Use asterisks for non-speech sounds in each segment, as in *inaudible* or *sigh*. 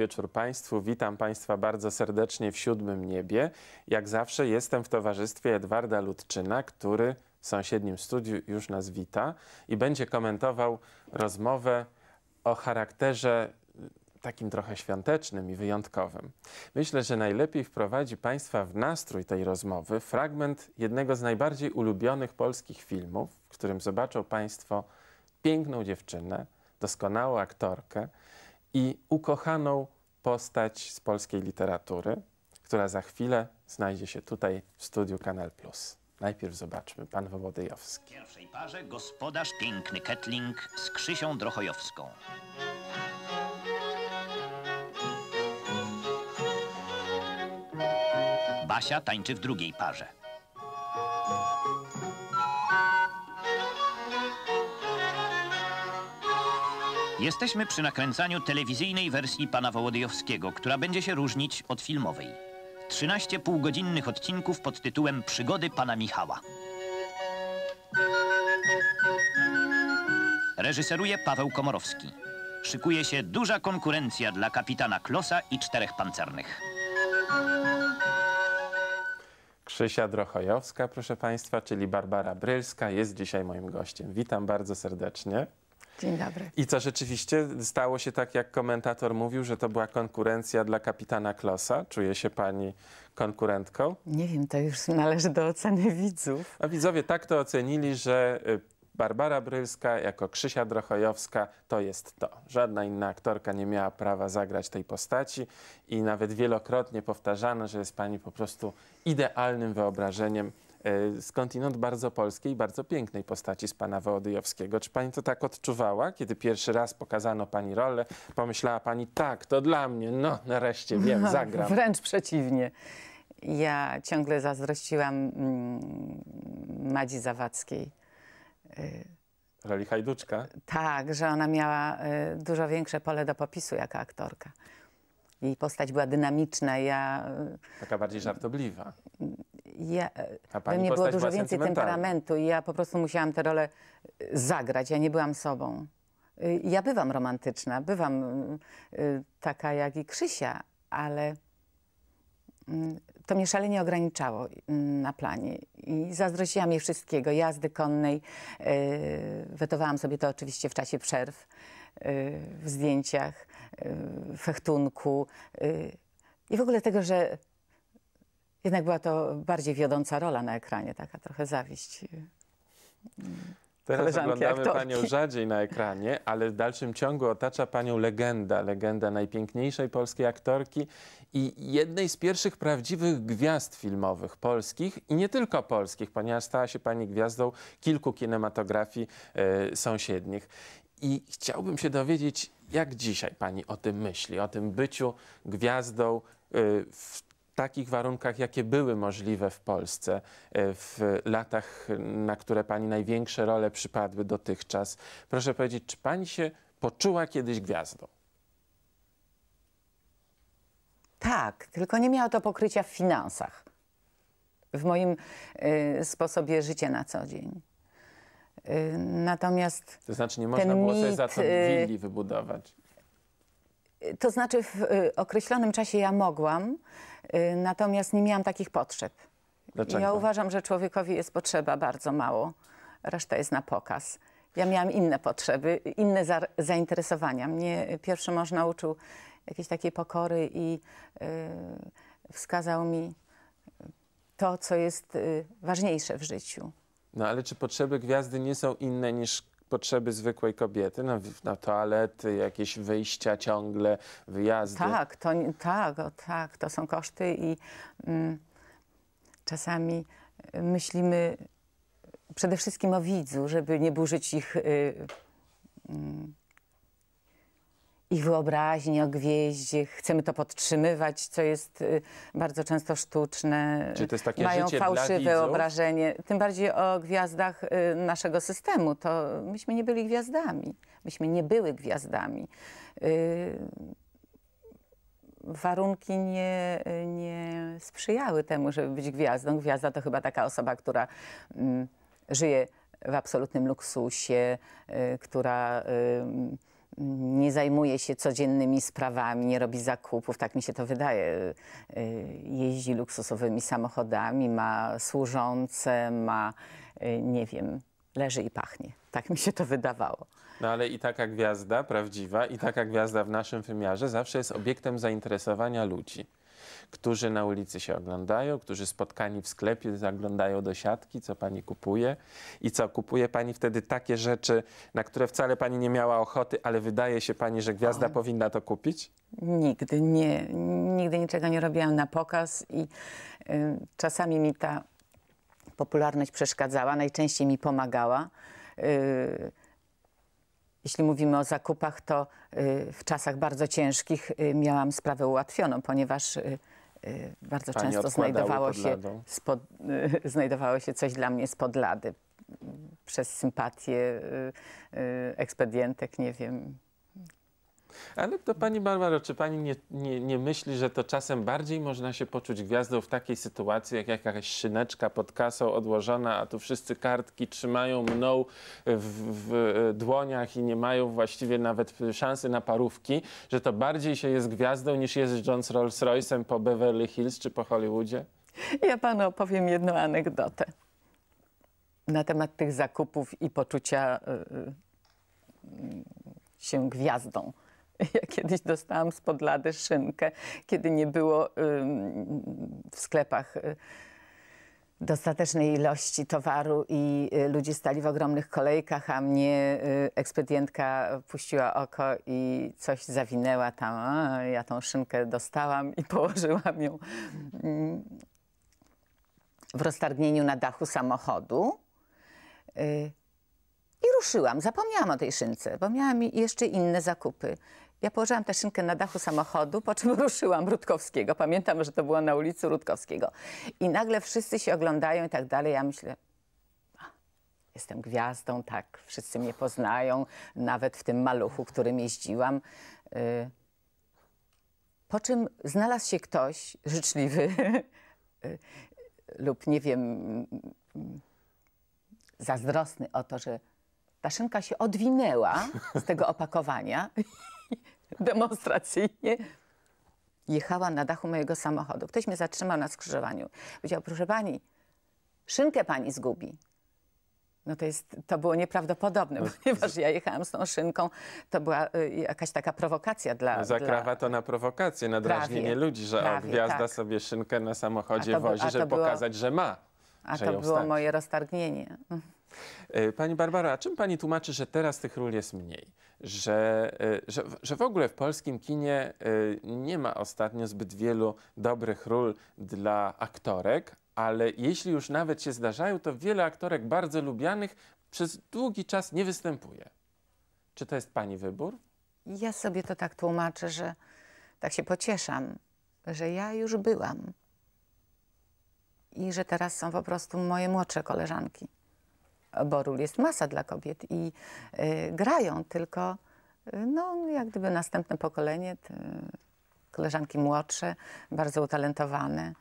wieczór Państwu. Witam Państwa bardzo serdecznie w siódmym niebie. Jak zawsze jestem w towarzystwie Edwarda Ludczyna, który w sąsiednim studiu już nas wita i będzie komentował rozmowę o charakterze y, takim trochę świątecznym i wyjątkowym. Myślę, że najlepiej wprowadzi Państwa w nastrój tej rozmowy fragment jednego z najbardziej ulubionych polskich filmów, w którym zobaczą Państwo piękną dziewczynę, doskonałą aktorkę, i ukochaną postać z polskiej literatury, która za chwilę znajdzie się tutaj w studiu Kanal Plus. Najpierw zobaczmy pan Wołodyjowski. W pierwszej parze gospodarz piękny Ketling z Krzysią Drochojowską. Basia tańczy w drugiej parze. Jesteśmy przy nakręcaniu telewizyjnej wersji pana Wołodyjowskiego, która będzie się różnić od filmowej. 13 półgodzinnych odcinków pod tytułem Przygody pana Michała. Reżyseruje Paweł Komorowski. Szykuje się duża konkurencja dla kapitana Klosa i czterech pancernych. Krzysia Drochojowska, proszę Państwa, czyli Barbara Brylska jest dzisiaj moim gościem. Witam bardzo serdecznie. Dzień dobry. I to rzeczywiście stało się tak, jak komentator mówił, że to była konkurencja dla kapitana Klosa. Czuje się pani konkurentką? Nie wiem, to już należy do oceny widzów. A widzowie tak to ocenili, że y, Barbara Brylska jako Krzysia Drochojowska to jest to. Żadna inna aktorka nie miała prawa zagrać tej postaci i nawet wielokrotnie powtarzano, że jest pani po prostu idealnym wyobrażeniem skądinąd e, bardzo polskiej, bardzo pięknej postaci z pana Wołodyjowskiego. Czy pani to tak odczuwała, kiedy pierwszy raz pokazano pani rolę? Pomyślała pani, tak, to dla mnie, no nareszcie wiem, *laughs* zagram. Wręcz przeciwnie. Ja ciągle zazdrościłam mm, Madzi Zawadzkiej. E, roli Hajduczka? Tak, że ona miała e, dużo większe pole do popisu jako aktorka. Jej postać była dynamiczna. Ja, Taka bardziej żartobliwa ja, we mnie było dużo więcej temperamentu i ja po prostu musiałam tę rolę y, zagrać. Ja nie byłam sobą. Y, ja bywam romantyczna, bywam y, taka jak i Krzysia, ale mm, to mnie szalenie ograniczało na planie i zazdrościłam jej wszystkiego. Jazdy konnej, wetowałam sobie to oczywiście w czasie przerw, w zdjęciach, fechtunku i w ogóle tego, że jednak była to bardziej wiodąca rola na ekranie, taka trochę zawiść. Y, Teraz oglądamy aktorki. Panią rzadziej na ekranie, ale w dalszym ciągu otacza Panią legenda, legenda najpiękniejszej polskiej aktorki i jednej z pierwszych prawdziwych gwiazd filmowych polskich i nie tylko polskich, ponieważ stała się Pani gwiazdą kilku kinematografii y, sąsiednich. I chciałbym się dowiedzieć, jak dzisiaj Pani o tym myśli, o tym byciu gwiazdą y, w takich warunkach, jakie były możliwe w Polsce e, w latach, na które Pani największe role przypadły dotychczas. Proszę powiedzieć, czy Pani się poczuła kiedyś gwiazdą? Tak, tylko nie miało to pokrycia w finansach, w moim y, sposobie życia na co dzień. Y, natomiast. To znaczy, nie można było mit, sobie za to y, willi wybudować. To znaczy w y, określonym czasie ja mogłam, y, natomiast nie miałam takich potrzeb. Dlaczego? Ja uważam, że człowiekowi jest potrzeba bardzo mało, reszta jest na pokaz. Ja miałam inne potrzeby, inne za zainteresowania. Mnie pierwszy mąż nauczył jakiejś takiej pokory i yy, wskazał mi to, co jest yy, ważniejsze w życiu. No ale czy potrzeby gwiazdy nie są inne niż potrzeby zwykłej kobiety, na, no, na toalety, jakieś wyjścia ciągle, wyjazdy. Tak, to, tak, tak, to są koszty i mm, czasami y, myślimy przede wszystkim o widzu, żeby nie burzyć ich y, y, i wyobraźni o gwieździe, chcemy to podtrzymywać, co jest y, bardzo często sztuczne. Czy to jest takie Mają fałszywe wyobrażenie, tym bardziej o gwiazdach y, naszego systemu. To myśmy nie byli gwiazdami, myśmy nie były gwiazdami. Y, warunki nie, nie sprzyjały temu, żeby być gwiazdą. Gwiazda to chyba taka osoba, która mm, żyje w absolutnym luksusie, która nie zajmuje się codziennymi sprawami, nie robi zakupów, tak mi się to wydaje. Y, jeździ luksusowymi samochodami, ma służące, ma, y, nie wiem, leży i pachnie. Tak mi się to wydawało. No ale i taka gwiazda prawdziwa, i taka gwiazda w naszym wymiarze zawsze jest obiektem zainteresowania ludzi którzy na ulicy się oglądają, którzy spotkani w sklepie zaglądają do siatki, co pani kupuje i co kupuje pani wtedy takie rzeczy, na które wcale pani nie miała ochoty, ale wydaje się pani, że gwiazda o. powinna to kupić? Nigdy nie. Nigdy niczego nie robiłam na pokaz i y, czasami mi ta popularność przeszkadzała, najczęściej mi pomagała. Y, jeśli mówimy o zakupach, to y, w czasach bardzo ciężkich y, miałam sprawę ułatwioną, ponieważ y, Y, bardzo Pani często znajdowało się, spod, y, *laughs* znajdowało się coś dla mnie spod lady. Mm, przez sympatię y, ekspedientek, nie wiem, ale to pani Barbaro, czy pani nie, nie, nie, myśli, że to czasem bardziej można się poczuć gwiazdą w takiej sytuacji, jak jakaś szyneczka pod kasą odłożona, a tu wszyscy kartki trzymają mną w, w dłoniach i nie mają właściwie nawet szansy na parówki, że to bardziej się jest gwiazdą niż jeżdżąc Rolls Royce'em po Beverly Hills czy po Hollywoodzie? Ja panu opowiem jedną anegdotę na temat tych zakupów i poczucia y, y, się gwiazdą. *laughs* Ja kiedyś dostałam z podlady szynkę, kiedy nie było w sklepach y, dostatecznej ilości towaru i y, ludzie stali w ogromnych kolejkach, a mnie y, ekspedientka puściła oko i coś zawinęła tam. ja tą szynkę dostałam i położyłam ją mm, w roztargnieniu na dachu samochodu. I ruszyłam. Zapomniałam o tej szynce, bo miałam jeszcze inne zakupy. Ja położyłam tę szynkę na dachu samochodu, po czym *laughs* ruszyłam Rutkowskiego. Pamiętam, że to było na ulicy Rutkowskiego. I nagle wszyscy się oglądają i tak dalej. Ja myślę, jestem gwiazdą, tak, wszyscy mnie poznają, nawet w tym maluchu, którym jeździłam. Y, po czym znalazł się ktoś życzliwy *laughs* y, lub nie wiem, zazdrosny o to, że ta szynka się odwinęła z tego opakowania *laughs* demonstracyjnie jechała na dachu mojego samochodu. Ktoś mnie zatrzymał na skrzyżowaniu. Powiedział, proszę pani, szynkę pani zgubi. No to, jest, to było nieprawdopodobne, no, ponieważ ja jechałam z tą szynką. To była y, jakaś taka prowokacja dla... No, zakrawa dla... to na prowokację, na drażnienie ludzi, że prawie, o, gwiazda tak. sobie szynkę na samochodzie wozi, żeby było, pokazać, że ma. A że to było stać. moje roztargnienie. Mm. E, pani Barbara, a czym pani tłumaczy, że teraz tych ról jest mniej? Że, e, że, że w ogóle w polskim kinie e, nie ma ostatnio zbyt wielu dobrych ról dla aktorek, ale jeśli już nawet się zdarzają, to wiele aktorek bardzo lubianych przez długi czas nie występuje. Czy to jest pani wybór? Ja sobie to tak tłumaczę, że tak się pocieszam, że ja już byłam i że teraz są po prostu moje młodsze koleżanki. Borul jest masa dla kobiet i y, grają, tylko y, no, jak gdyby następne pokolenie, te, koleżanki młodsze, bardzo utalentowane.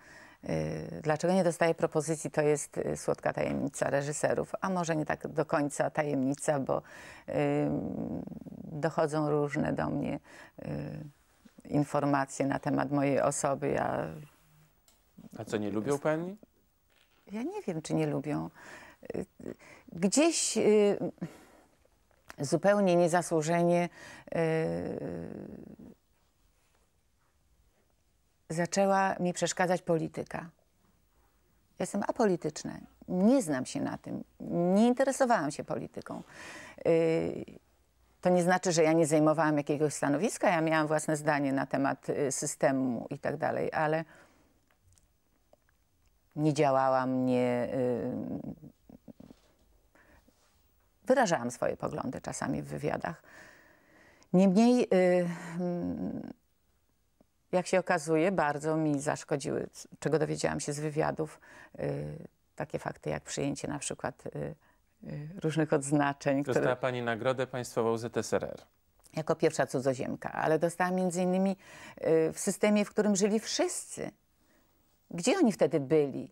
Y, dlaczego nie dostaje propozycji, to jest y, słodka tajemnica reżyserów, a może nie tak do końca tajemnica, bo dochodzą różne do mnie informacje na temat mojej osoby. Ja... A co nie lubią pani? Ja nie wiem, czy nie lubią. Gdzieś y, zupełnie niezasłużenie y, zaczęła mi przeszkadzać polityka. Ja jestem apolityczna, nie znam się na tym, nie interesowałam się polityką. Y, to nie znaczy, że ja nie zajmowałam jakiegoś stanowiska, ja miałam własne zdanie na temat systemu i tak dalej, ale nie działałam, nie wyrażałam swoje poglądy czasami w wywiadach. Niemniej, y, mm, jak się okazuje, bardzo mi zaszkodziły, czego dowiedziałam się z wywiadów, y, takie fakty jak przyjęcie na przykład y, różnych odznaczeń. Dostała które... Pani Nagrodę Państwową ZSRR jako pierwsza cudzoziemka, ale dostała między innymi w systemie, w którym żyli wszyscy. Gdzie oni wtedy byli?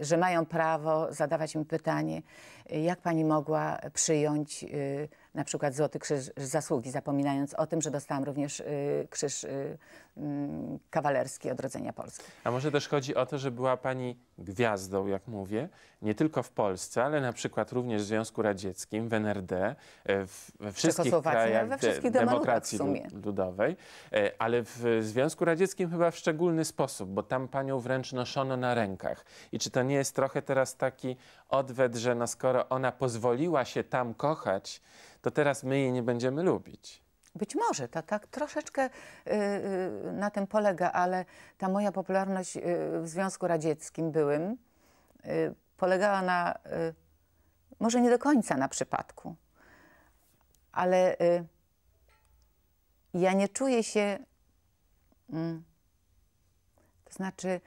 że mają prawo zadawać mi pytanie, jak pani mogła przyjąć y, na przykład Złoty Krzyż Zasługi, zapominając o tym, że dostałam również y, Krzyż y, Mm, kawalerski odrodzenia Polski. A może też chodzi o to, że była pani gwiazdą, jak mówię, nie tylko w Polsce, ale na przykład również w Związku Radzieckim, w NRD, e, we wszystkich krajach we wszystkich demokracji ludowej, e, ale w Związku Radzieckim chyba w szczególny sposób, bo tam panią wręcz noszono na rękach. I czy to nie jest trochę teraz taki odwet, że no skoro ona pozwoliła się tam kochać, to teraz my jej nie będziemy lubić? Być może, to tak troszeczkę y, y, na tym polega, ale ta moja popularność y, w Związku Radzieckim byłym polegała na, może nie do końca na przypadku, ale ja nie czuję się, mm, to znaczy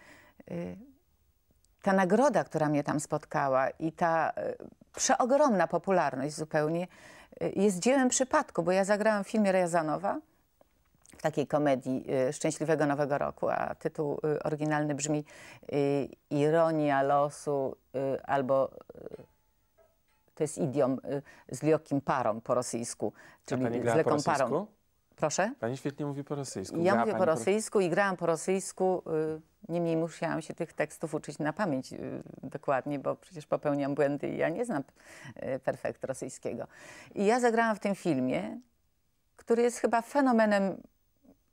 ta nagroda, która mnie tam spotkała i ta przeogromna popularność zupełnie, Y, jest dziełem przypadku, bo ja zagrałam w filmie Rejazanowa, w takiej komedii y, Szczęśliwego Nowego Roku, a tytuł y, oryginalny brzmi Ironia losu albo to jest idiom z liokim parą po rosyjsku, czyli z lekką parą. Proszę? Pani świetnie mówi po rosyjsku. Ja mówię po rosyjsku i grałam po rosyjsku. Y, niemniej musiałam się tych tekstów uczyć na pamięć y, dokładnie, bo przecież popełniam błędy i ja nie znam y, perfekt rosyjskiego. I ja zagrałam w tym filmie, który jest chyba fenomenem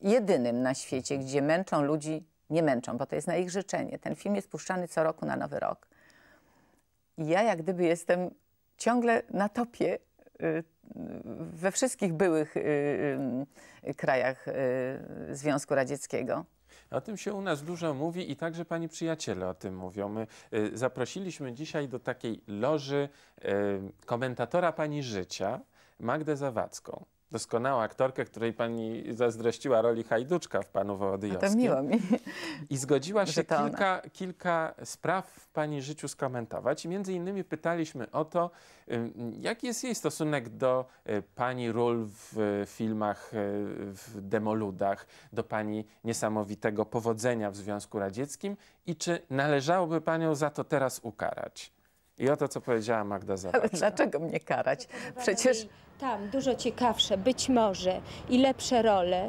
jedynym na świecie, gdzie męczą ludzi, nie męczą, bo to jest na ich życzenie. Ten film jest puszczany co roku na Nowy Rok. I ja jak gdyby jestem ciągle na topie we wszystkich byłych y, y, krajach y, Związku Radzieckiego. O tym się u nas dużo mówi i także pani przyjaciele o tym mówią. My zaprosiliśmy dzisiaj do takiej loży komentatora pani życia, Magdę Zawadzką doskonałą aktorkę, której pani zazdrościła roli hajduczka w panu Wołodyjowskim. To miło mi. I zgodziła się kilka, kilka spraw w pani życiu skomentować. I między innymi pytaliśmy o to, jaki jest jej stosunek do y, pani ról w y, filmach y, w Demoludach, do pani niesamowitego powodzenia w Związku Radzieckim i czy należałoby panią za to teraz ukarać? I o to, co powiedziała Magda Zawadzka. Ale dlaczego mnie karać? Przecież... Tam dużo ciekawsze, być może, i lepsze role.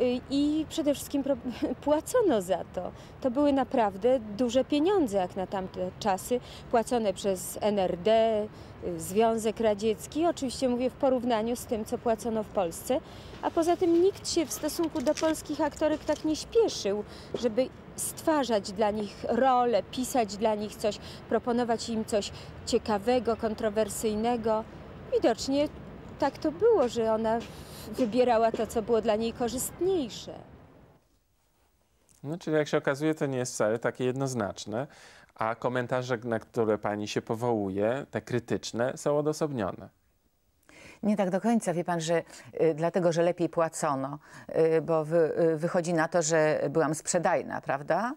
Y, I przede wszystkim *laughs* płacono za to. To były naprawdę duże pieniądze, jak na tamte czasy, płacone przez NRD, y, Związek Radziecki. Oczywiście mówię w porównaniu z tym, co płacono w Polsce. A poza tym nikt się w stosunku do polskich aktorek tak nie śpieszył, żeby stwarzać dla nich role, pisać dla nich coś, proponować im coś ciekawego, kontrowersyjnego. Widocznie tak to było, że ona wybierała to, co było dla niej korzystniejsze. No, czyli jak się okazuje, to nie jest wcale takie jednoznaczne, a komentarze, na które pani się powołuje, te krytyczne, są odosobnione. Nie tak do końca. Wie pan, że y, dlatego, że lepiej płacono, y, bo y, wychodzi na to, że byłam sprzedajna, prawda?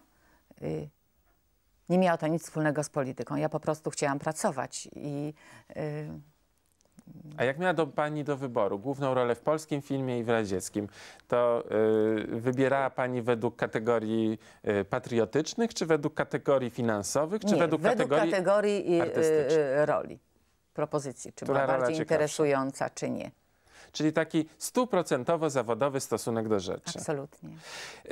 nie miało to nic wspólnego z polityką. Ja po prostu chciałam pracować i... A jak miała do Pani do wyboru główną rolę w polskim filmie i w radzieckim, to wybierała Pani według kategorii patriotycznych, czy według kategorii finansowych, czy Nie, według, według kategorii, kategorii roli? propozycji, czy Która była bardziej interesująca, czy nie. Czyli taki stuprocentowo zawodowy stosunek do rzeczy. Absolutnie.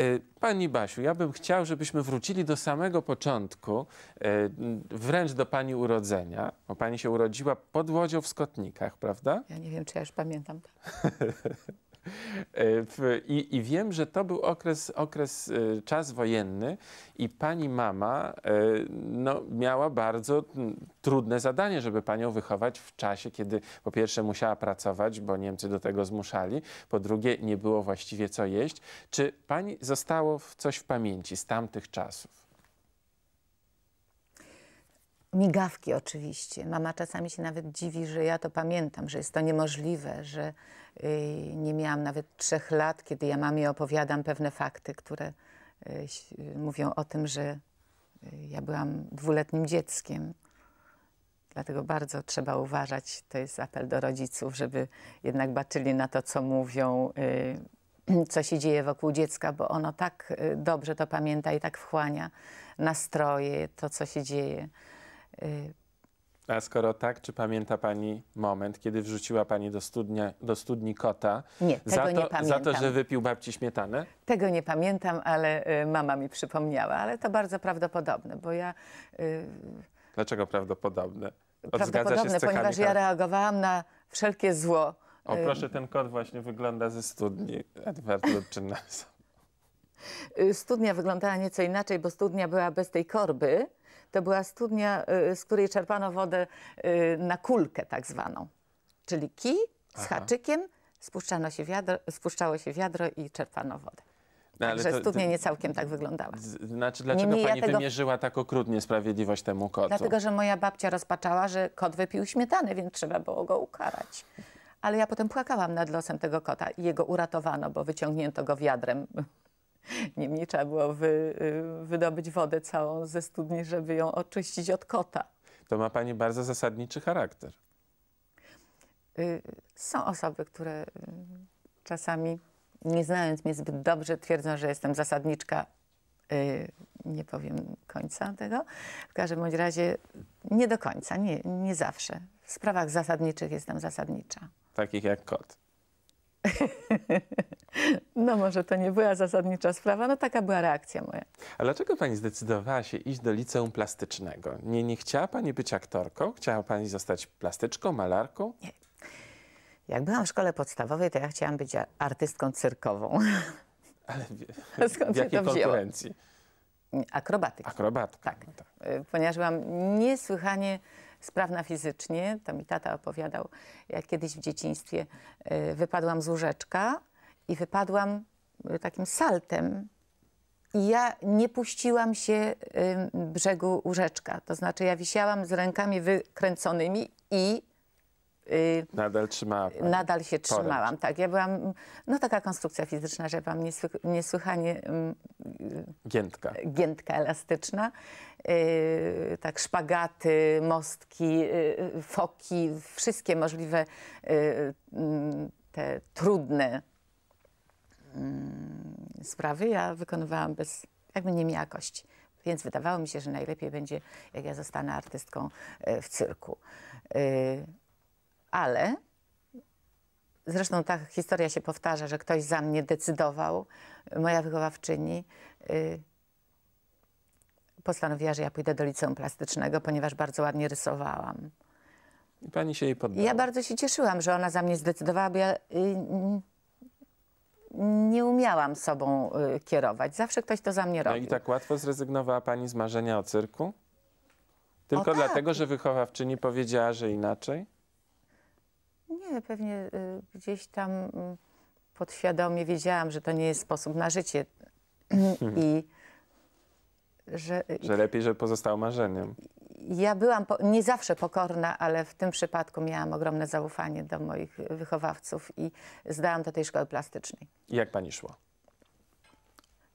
Y, pani Basiu, ja bym chciał, żebyśmy wrócili do samego początku, y, wręcz do Pani urodzenia, bo Pani się urodziła pod Łodzią w Skotnikach, prawda? Ja nie wiem, czy ja już pamiętam. *laughs* E, I, I, wiem, że to był okres, okres, e, czas wojenny i pani mama e, no, miała bardzo mm, trudne zadanie, żeby panią wychować w czasie, kiedy po pierwsze musiała pracować, bo Niemcy do tego zmuszali, po drugie nie było właściwie co jeść. Czy pani zostało coś w pamięci z tamtych czasów? migawki oczywiście. Mama czasami się nawet dziwi, że ja to pamiętam, że jest to niemożliwe, że Y, nie miałam nawet trzech lat, kiedy ja mamie opowiadam pewne fakty, które y, y, mówią o tym, że ja byłam dwuletnim dzieckiem. Dlatego bardzo trzeba uważać, to jest apel do rodziców, żeby jednak baczyli na to, co mówią, *clears throat* co się dzieje wokół dziecka, bo ono tak dobrze to pamięta i tak wchłania nastroje, to, co się dzieje. A skoro tak, czy pamięta Pani moment, kiedy wrzuciła Pani do, studnia, do studni kota nie, za, to, nie za to, że wypił babci śmietanę? Tego nie pamiętam, ale y, mama mi przypomniała, ale to bardzo prawdopodobne, bo ja... Y, Dlaczego prawdopodobne? Od prawdopodobne, ponieważ ja tak. reagowałam na wszelkie zło. O, y, proszę, ten kot właśnie wygląda ze studni Edward Lubczyna. *laughs* Studnia wyglądała nieco inaczej, bo studnia była bez tej korby to była studnia, y, y, z której czerpano wodę y, na kulkę tak zwaną. Czyli kij z Aha. haczykiem, spuszczano się wiadro, spuszczało się wiadro i czerpano wodę. No, Także to, studnia to, nie całkiem tak wyglądała. Znaczy, dlaczego Niemniej pani ja tego, wymierzyła tak okrutnie sprawiedliwość temu kotu? Dlatego, że moja babcia rozpaczała, że kot wypił śmietany, więc trzeba było go ukarać. Ale ja potem płakałam nad losem tego kota i jego uratowano, bo wyciągnięto go wiadrem Niemniej trzeba było wy, y, wydobyć wodę całą ze studni, żeby ją oczyścić od kota. To ma pani bardzo zasadniczy charakter. Y, są osoby, które y, czasami, nie znając mnie zbyt dobrze, twierdzą, że jestem zasadniczka. Nie powiem końca tego. W każdym bądź razie nie do końca, nie, nie zawsze. W sprawach zasadniczych jestem zasadnicza. Takich jak kot. *laughs* No może to nie była zasadnicza sprawa, no taka była reakcja moja. A dlaczego pani zdecydowała się iść do liceum plastycznego? Nie, nie chciała pani być aktorką? Chciała pani zostać plastyczką, malarką? Nie. Jak byłam w szkole podstawowej, to ja chciałam być artystką cyrkową. *laughs* Ale w, *laughs* Skąd w jakiej konkurencji? Akrobatyki. Akrobatyki. Tak. No tak. Y, ponieważ byłam niesłychanie sprawna fizycznie, to mi tata opowiadał, jak kiedyś w dzieciństwie y, wypadłam z łóżeczka, i wypadłam e, takim saltem. I ja nie puściłam się brzegu łóżeczka. To znaczy ja wisiałam z rękami wykręconymi i y, Nadal trzymałam, Nadal się trzymałam, tak. Ja byłam, no taka konstrukcja fizyczna, że byłam niesły, niesłychanie... Y, giętka. Giętka, elastyczna. Yy, tak, szpagaty, mostki, yy, foki, wszystkie możliwe yy, te trudne Mm, sprawy ja wykonywałam bez, jakby nie miała kości. Więc wydawało mi się, że najlepiej będzie, jak ja zostanę artystką e, w cyrku. E, ale zresztą ta historia się powtarza, że ktoś za mnie decydował, moja wychowawczyni e, postanowiła, że ja pójdę do liceum plastycznego, ponieważ bardzo ładnie rysowałam. I pani się jej poddała. Ja bardzo się cieszyłam, że ona za mnie zdecydowała, bo ja y, nie umiałam sobą y, kierować. Zawsze ktoś to za mnie robił. No i tak łatwo zrezygnowała pani z marzenia o cyrku? Tylko o, tak. dlatego, że wychowawczyni powiedziała, że inaczej? Nie, pewnie y, gdzieś tam mm, podświadomie wiedziałam, że to nie jest sposób na życie. *clears throat* I hmm. że, y, że lepiej, że pozostało marzeniem ja byłam po, nie zawsze pokorna, ale w tym przypadku miałam ogromne zaufanie do moich wychowawców i zdałam do tej szkoły plastycznej. jak pani szła?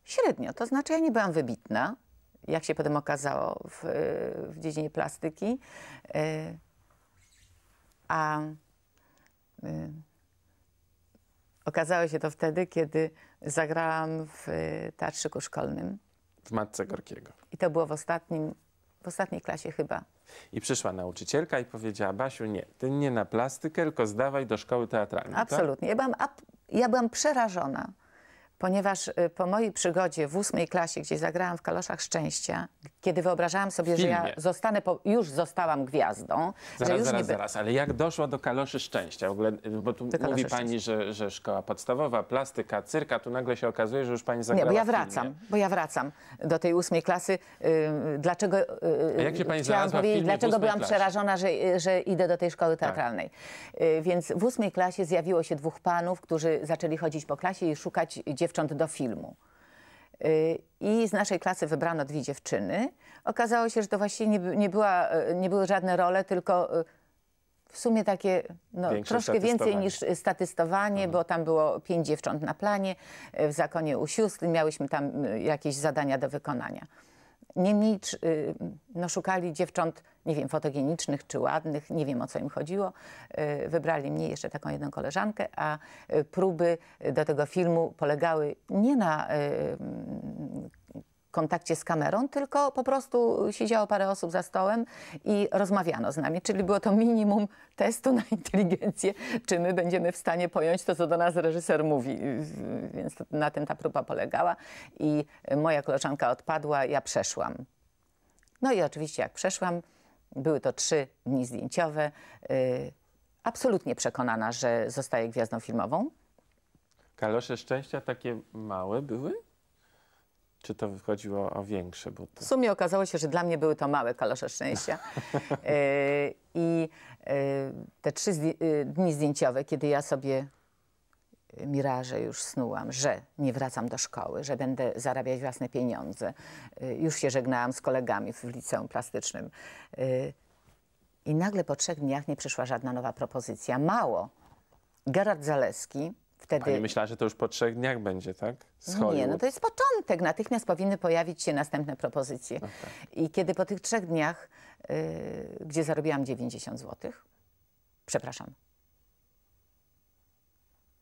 Średnio, to znaczy ja nie byłam wybitna, jak się potem okazało w, w dziedzinie plastyki. Y, a y, okazało się to wtedy, kiedy zagrałam w y, teatrzyku szkolnym. W Matce Gorkiego. I to było w ostatnim w ostatniej klasie chyba. I przyszła nauczycielka i powiedziała, Basiu, nie, ty nie na plastykę, tylko zdawaj do szkoły teatralnej. Tak? Absolutnie. Tak? Ja, byłam, ja byłam przerażona ponieważ y, po mojej przygodzie w ósmej klasie, gdzie zagrałam w Kaloszach Szczęścia, kiedy wyobrażałam sobie, że ja zostanę, po, już zostałam gwiazdą. Zaraz, już zaraz, zaraz, ale jak doszła do Kaloszy Szczęścia? W ogóle, y, bo tu mówi pani, że, że szkoła podstawowa, plastyka, cyrka, tu nagle się okazuje, że już pani zagrała Nie, bo ja wracam, bo ja wracam do tej ósmej klasy. Y, dlaczego, A jak się pani chciałam powiedzieć, dlaczego byłam klasie? przerażona, że, że idę do tej szkoły tak. teatralnej. Tak. Więc w ósmej klasie zjawiło się dwóch panów, którzy zaczęli chodzić po klasie i szukać dziewczyn, dziewcząt do filmu. Y, I z naszej klasy wybrano dwie dziewczyny. Okazało się, że to właściwie nie, nie, była, y, nie były żadne role, tylko y, w sumie takie no, troszkę więcej niż statystowanie, mhm. bo tam było pięć dziewcząt na planie w zakonie u sióstr. Miałyśmy tam jakieś zadania do wykonania. Niemniej no, szukali dziewcząt nie wiem, fotogenicznych czy ładnych, nie wiem o co im chodziło. Y, wybrali mnie jeszcze taką jedną koleżankę, a y, próby do tego filmu polegały nie na y, kontakcie z kamerą, tylko po prostu siedziało parę osób za stołem i rozmawiano z nami, czyli było to minimum testu na inteligencję, czy my będziemy w stanie pojąć to, co do nas reżyser mówi. Więc na tym ta próba polegała i moja koleżanka odpadła, ja przeszłam. No i oczywiście jak przeszłam, były to trzy dni zdjęciowe. Y, absolutnie przekonana, że zostaje gwiazdą filmową. Kalosze szczęścia takie małe były? Czy to wychodziło o większe buty? W sumie okazało się, że dla mnie były to małe kalosze szczęścia. *laughs* Y, I y, te trzy dni zdjęciowe, kiedy ja sobie miraże już snułam, że nie wracam do szkoły, że będę zarabiać własne pieniądze. Y, już się żegnałam z kolegami w liceum plastycznym. Y, I nagle po trzech dniach nie przyszła żadna nowa propozycja. Mało. Gerard Zaleski, wtedy... Pani myślała, że to już po trzech dniach będzie, tak? Nie, no to jest początek. Natychmiast powinny pojawić się następne propozycje. Okay. No tak. I kiedy po tych trzech dniach, yy, gdzie zarobiłam 90 zł, przepraszam,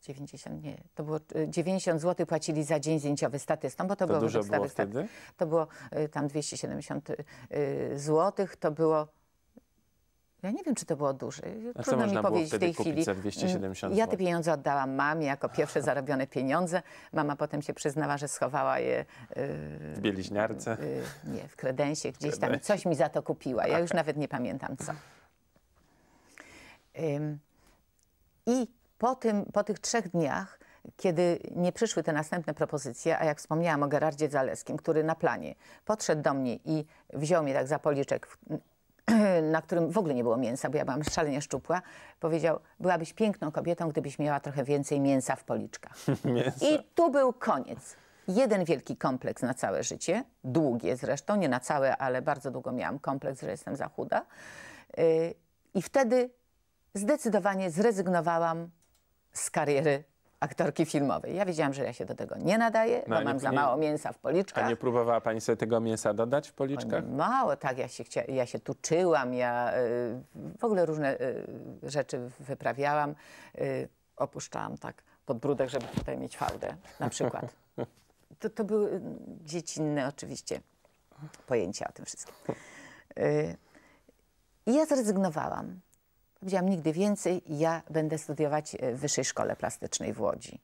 90, nie, to było 90 e, zł płacili za dzień zdjęciowy statystą, bo to, to było dużo było wtedy? To było e, tam 270 y, zł, to było ja nie wiem, czy to było duże. A Trudno mi powiedzieć w tej chwili. Mm, ja te pieniądze oddałam mamie jako pierwsze zarobione pieniądze. Mama potem się przyznała, że schowała je. Yy, w bieliźniarce? Yy, nie, w kredensie gdzieś tam. coś mi za to kupiła. Ja już nawet nie pamiętam co. Yy, I po, tym, po tych trzech dniach, kiedy nie przyszły te następne propozycje, a jak wspomniałam o Gerardzie Zaleskim, który na planie podszedł do mnie i wziął mnie tak za policzek, *clears throat* na którym w ogóle nie było mięsa, bo ja byłam szalenie szczupła, powiedział, byłabyś piękną kobietą, gdybyś miała trochę więcej mięsa w policzkach. *laughs* Mięsa. I tu był koniec. Jeden wielki kompleks na całe życie, długie zresztą, nie na całe, ale bardzo długo miałam kompleks, że jestem za chuda. Y, I wtedy zdecydowanie zrezygnowałam z kariery aktorki filmowej. Ja wiedziałam, że ja się do tego nie nadaję, no, bo mam za mało mięsa w policzkach. A nie próbowała pani sobie tego mięsa dodać w policzkach? mało, tak. Ja się, chcia, ja się tuczyłam, ja y, w ogóle różne y, rzeczy wyprawiałam. Y, opuszczałam tak podbródek, żeby tutaj mieć fałdę na przykład. *laughs* To, to były y, dziecinne oczywiście pojęcia o tym wszystkim. Y, I ja zrezygnowałam Powiedziałam nigdy więcej, ja będę studiować e, w Wyższej Szkole Plastycznej w Łodzi.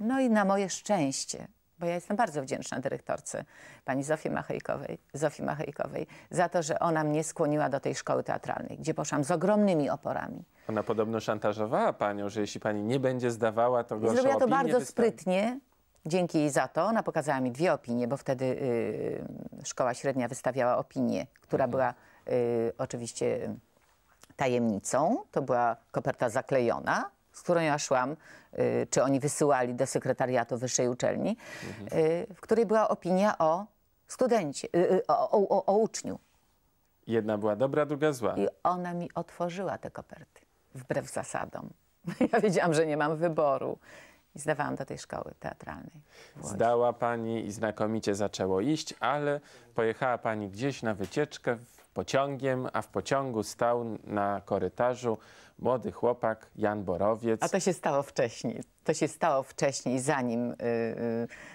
No i na moje szczęście, bo ja jestem bardzo wdzięczna dyrektorce, pani Zofii Machejkowej, Zofii Machejkowej, za to, że ona mnie skłoniła do tej szkoły teatralnej, gdzie poszłam z ogromnymi oporami. Ona podobno szantażowała panią, że jeśli pani nie będzie zdawała, to gorszą Zrobiła to bardzo sprytnie. Dzięki jej za to. Ona pokazała mi dwie opinie, bo wtedy y, szkoła średnia wystawiała opinię, która mhm. była y, oczywiście tajemnicą. To była koperta zaklejona, z którą ja szłam, y, czy oni wysyłali do sekretariatu wyższej uczelni, y, w której była opinia o studencie, y, o, o, o, uczniu. Jedna była dobra, druga zła. I ona mi otworzyła te koperty, wbrew zasadom. *laughs* Ja wiedziałam, że nie mam wyboru. I zdawałam do tej szkoły teatralnej. Zdała pani i znakomicie zaczęło iść, ale pojechała pani gdzieś na wycieczkę w pociągiem, a w pociągu stał na korytarzu młody chłopak Jan Borowiec. A to się stało wcześniej. To się stało wcześniej, zanim yy,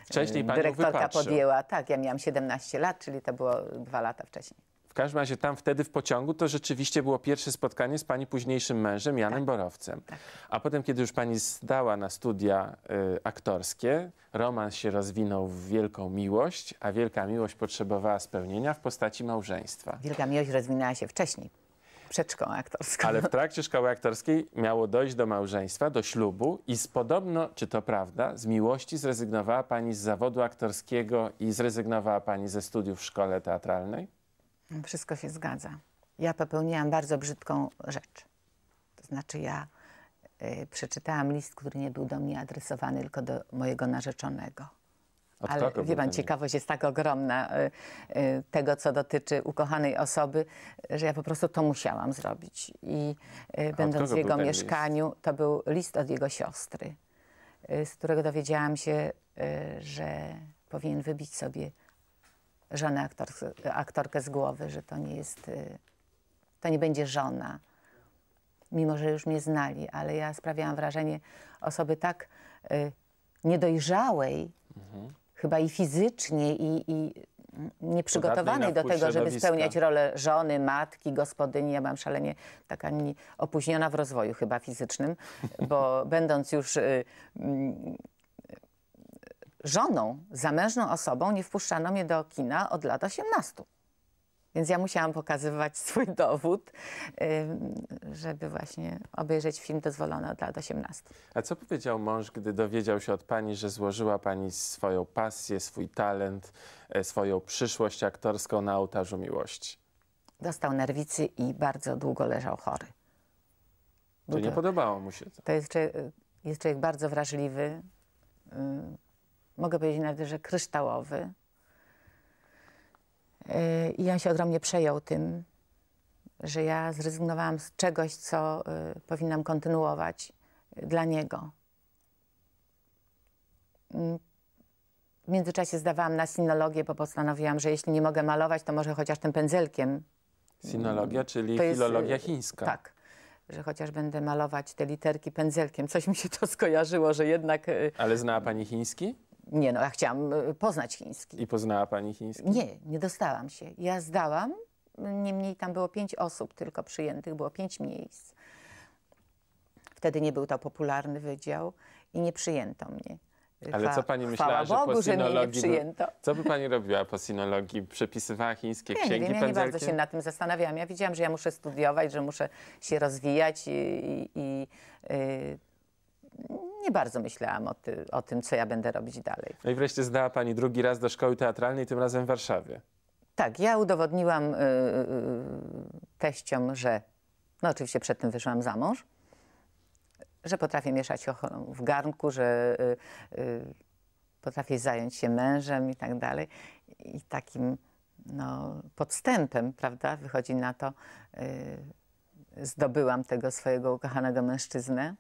wcześniej y, dyrektorka podjęła. Tak, ja miałam 17 lat, czyli to było dwa lata wcześniej każdym razie tam wtedy w pociągu to rzeczywiście było pierwsze spotkanie z pani późniejszym mężem, Janem tak. Borowcem. Tak. A potem, kiedy już pani zdała na studia y, aktorskie, romans się rozwinął w wielką miłość, a wielka miłość potrzebowała spełnienia w postaci małżeństwa. Wielka miłość rozwinęła się wcześniej. Przed szkołą aktorską. Ale w *laughs* trakcie szkoły aktorskiej miało dojść do małżeństwa, do ślubu i z podobno, czy to prawda, z miłości zrezygnowała pani z zawodu aktorskiego i zrezygnowała pani ze studiów w szkole teatralnej? Wszystko się zgadza. Ja popełniłam bardzo brzydką rzecz. To znaczy ja y, przeczytałam list, który nie był do mnie adresowany, tylko do mojego narzeczonego. Od Ale wie pan, ciekawość jest tak ogromna y, y, tego, co dotyczy ukochanej osoby, że ja po prostu to musiałam zrobić. I y, będąc w jego mieszkaniu, list? to był list od jego siostry, y, z którego dowiedziałam się, y, że powinien wybić sobie żonę aktor, aktorkę z głowy, że to nie jest, y, to nie będzie żona. Mimo, że już mnie znali, ale ja sprawiałam wrażenie osoby tak y, niedojrzałej, mhm. chyba i fizycznie, i, i nieprzygotowanej do tego, żeby spełniać rolę żony, matki, gospodyni. Ja byłam szalenie taka opóźniona w rozwoju chyba fizycznym, bo będąc już y, y, żoną, zamężną osobą nie wpuszczano mnie do kina od lat 18. Więc ja musiałam pokazywać *laughs* swój dowód, żeby właśnie obejrzeć film dozwolony od lat 18. A co powiedział mąż, gdy dowiedział się od pani, że złożyła pani swoją pasję, swój talent, e, swoją przyszłość aktorską na ołtarzu miłości? Dostał nerwicy i bardzo długo leżał chory. Czy nie podobało mu się to? To jest, y, jest człowiek bardzo wrażliwy, y, mogę powiedzieć nawet, że kryształowy. Y, I on się ogromnie przejął tym, że ja zrezygnowałam z czegoś, co y, powinnam kontynuować y, dla niego. Mm, w międzyczasie zdawałam na sinologię, bo postanowiłam, że jeśli nie mogę malować, to może chociaż tym pędzelkiem. Sinologia, mm, czyli filologia chińska. Tak, że chociaż będę malować te literki pędzelkiem. Coś mi się to skojarzyło, że jednak... Ale znała pani chiński? Nie no, ja chciałam y, poznać chiński. I poznała pani chiński? Nie, nie dostałam się. Ja zdałam, niemniej tam było pięć osób tylko przyjętych, było pięć miejsc. Wtedy nie był to popularny wydział i nie przyjęto mnie. Ale co pani myślała, Bogu, że po Że mnie Co by pani robiła po sinologii? Przepisywała chińskie ja księgi nie wiem, ja nie bardzo się na tym zastanawiałam. Ja widziałam, że ja muszę studiować, że muszę się rozwijać i, i, i y, nie bardzo myślałam o, ty, o tym, co ja będę robić dalej. No i wreszcie zdała Pani drugi raz do szkoły teatralnej, tym razem w Warszawie. Tak, ja udowodniłam y, y, y, teściom, że, no oczywiście przed tym wyszłam za mąż, że potrafię mieszać ocholą w garnku, że potrafię zająć się mężem i tak dalej. I takim no, podstępem, prawda, wychodzi na to, zdobyłam tego swojego ukochanego mężczyznę.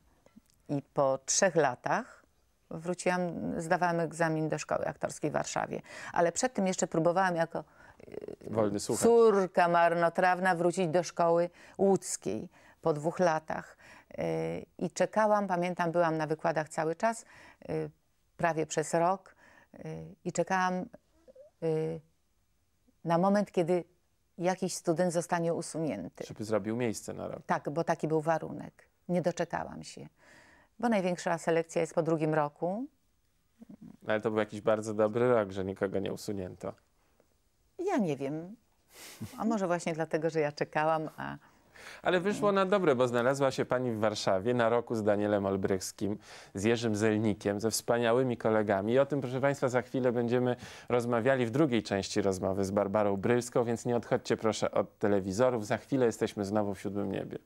I po trzech latach wróciłam, zdawałam egzamin do szkoły aktorskiej w Warszawie. Ale przed tym jeszcze próbowałam jako e, Wolny córka marnotrawna wrócić do szkoły łódzkiej po dwóch latach. E, I czekałam, pamiętam, byłam na wykładach cały czas, e, prawie przez rok, i czekałam na moment, kiedy jakiś student zostanie usunięty. Żeby zrobił miejsce na rok. Tak, bo taki był warunek. Nie doczekałam się bo największa selekcja jest po drugim roku. Ale to był jakiś bardzo dobry rok, że nikogo nie usunięto. Ja nie wiem. A może właśnie dlatego, że ja czekałam, a. Ale wyszło na dobre, bo znalazła się pani w Warszawie na roku z Danielem Olbrychskim, z Jerzym Zelnikiem, ze wspaniałymi kolegami. I o tym, proszę państwa, za chwilę będziemy rozmawiali w drugiej części rozmowy z Barbarą Brylską, więc nie odchodźcie proszę od telewizorów. Za chwilę jesteśmy znowu w siódmym niebie.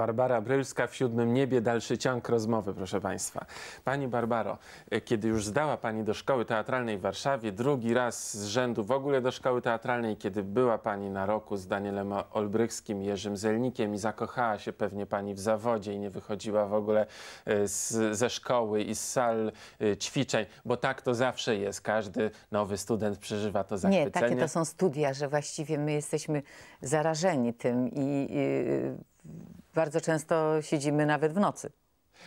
Barbara Brylska w siódmym niebie, dalszy ciąg rozmowy, proszę Państwa. Pani Barbaro, e, kiedy już zdała Pani do szkoły teatralnej w Warszawie, drugi raz z rzędu w ogóle do szkoły teatralnej, kiedy była Pani na roku z Danielem Olbrychskim, Jerzym Zelnikiem i zakochała się pewnie Pani w zawodzie i nie wychodziła w ogóle e, z, ze szkoły i z sal e, ćwiczeń, bo tak to zawsze jest. Każdy nowy student przeżywa to zachwycenie. Nie, takie to są studia, że właściwie my jesteśmy zarażeni tym i... i bardzo często siedzimy nawet w nocy.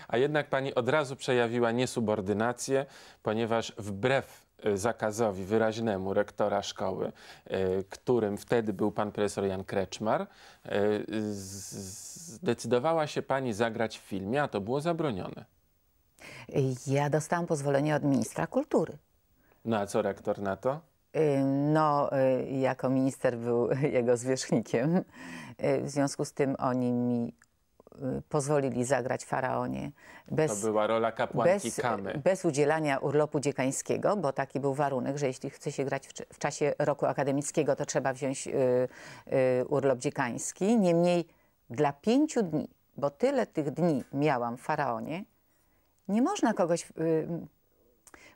A jednak pani od razu przejawiła niesubordynację, ponieważ wbrew y, zakazowi wyraźnemu rektora szkoły, y, którym wtedy był pan profesor Jan Kreczmar, y, zdecydowała się pani zagrać w filmie, a to było zabronione. Ja dostałam pozwolenie od ministra kultury. No a co rektor na to? Y, no, y, jako minister był *laughs* jego zwierzchnikiem. Y, w związku z tym oni mi pozwolili zagrać faraonie. Bez, to była rola kapłanki bez, Kamy. Bez udzielania urlopu dziekańskiego, bo taki był warunek, że jeśli chce się grać w, w czasie roku akademickiego, to trzeba wziąć y, y, urlop dziekański. Niemniej dla pięciu dni, bo tyle tych dni miałam w faraonie, nie można kogoś y,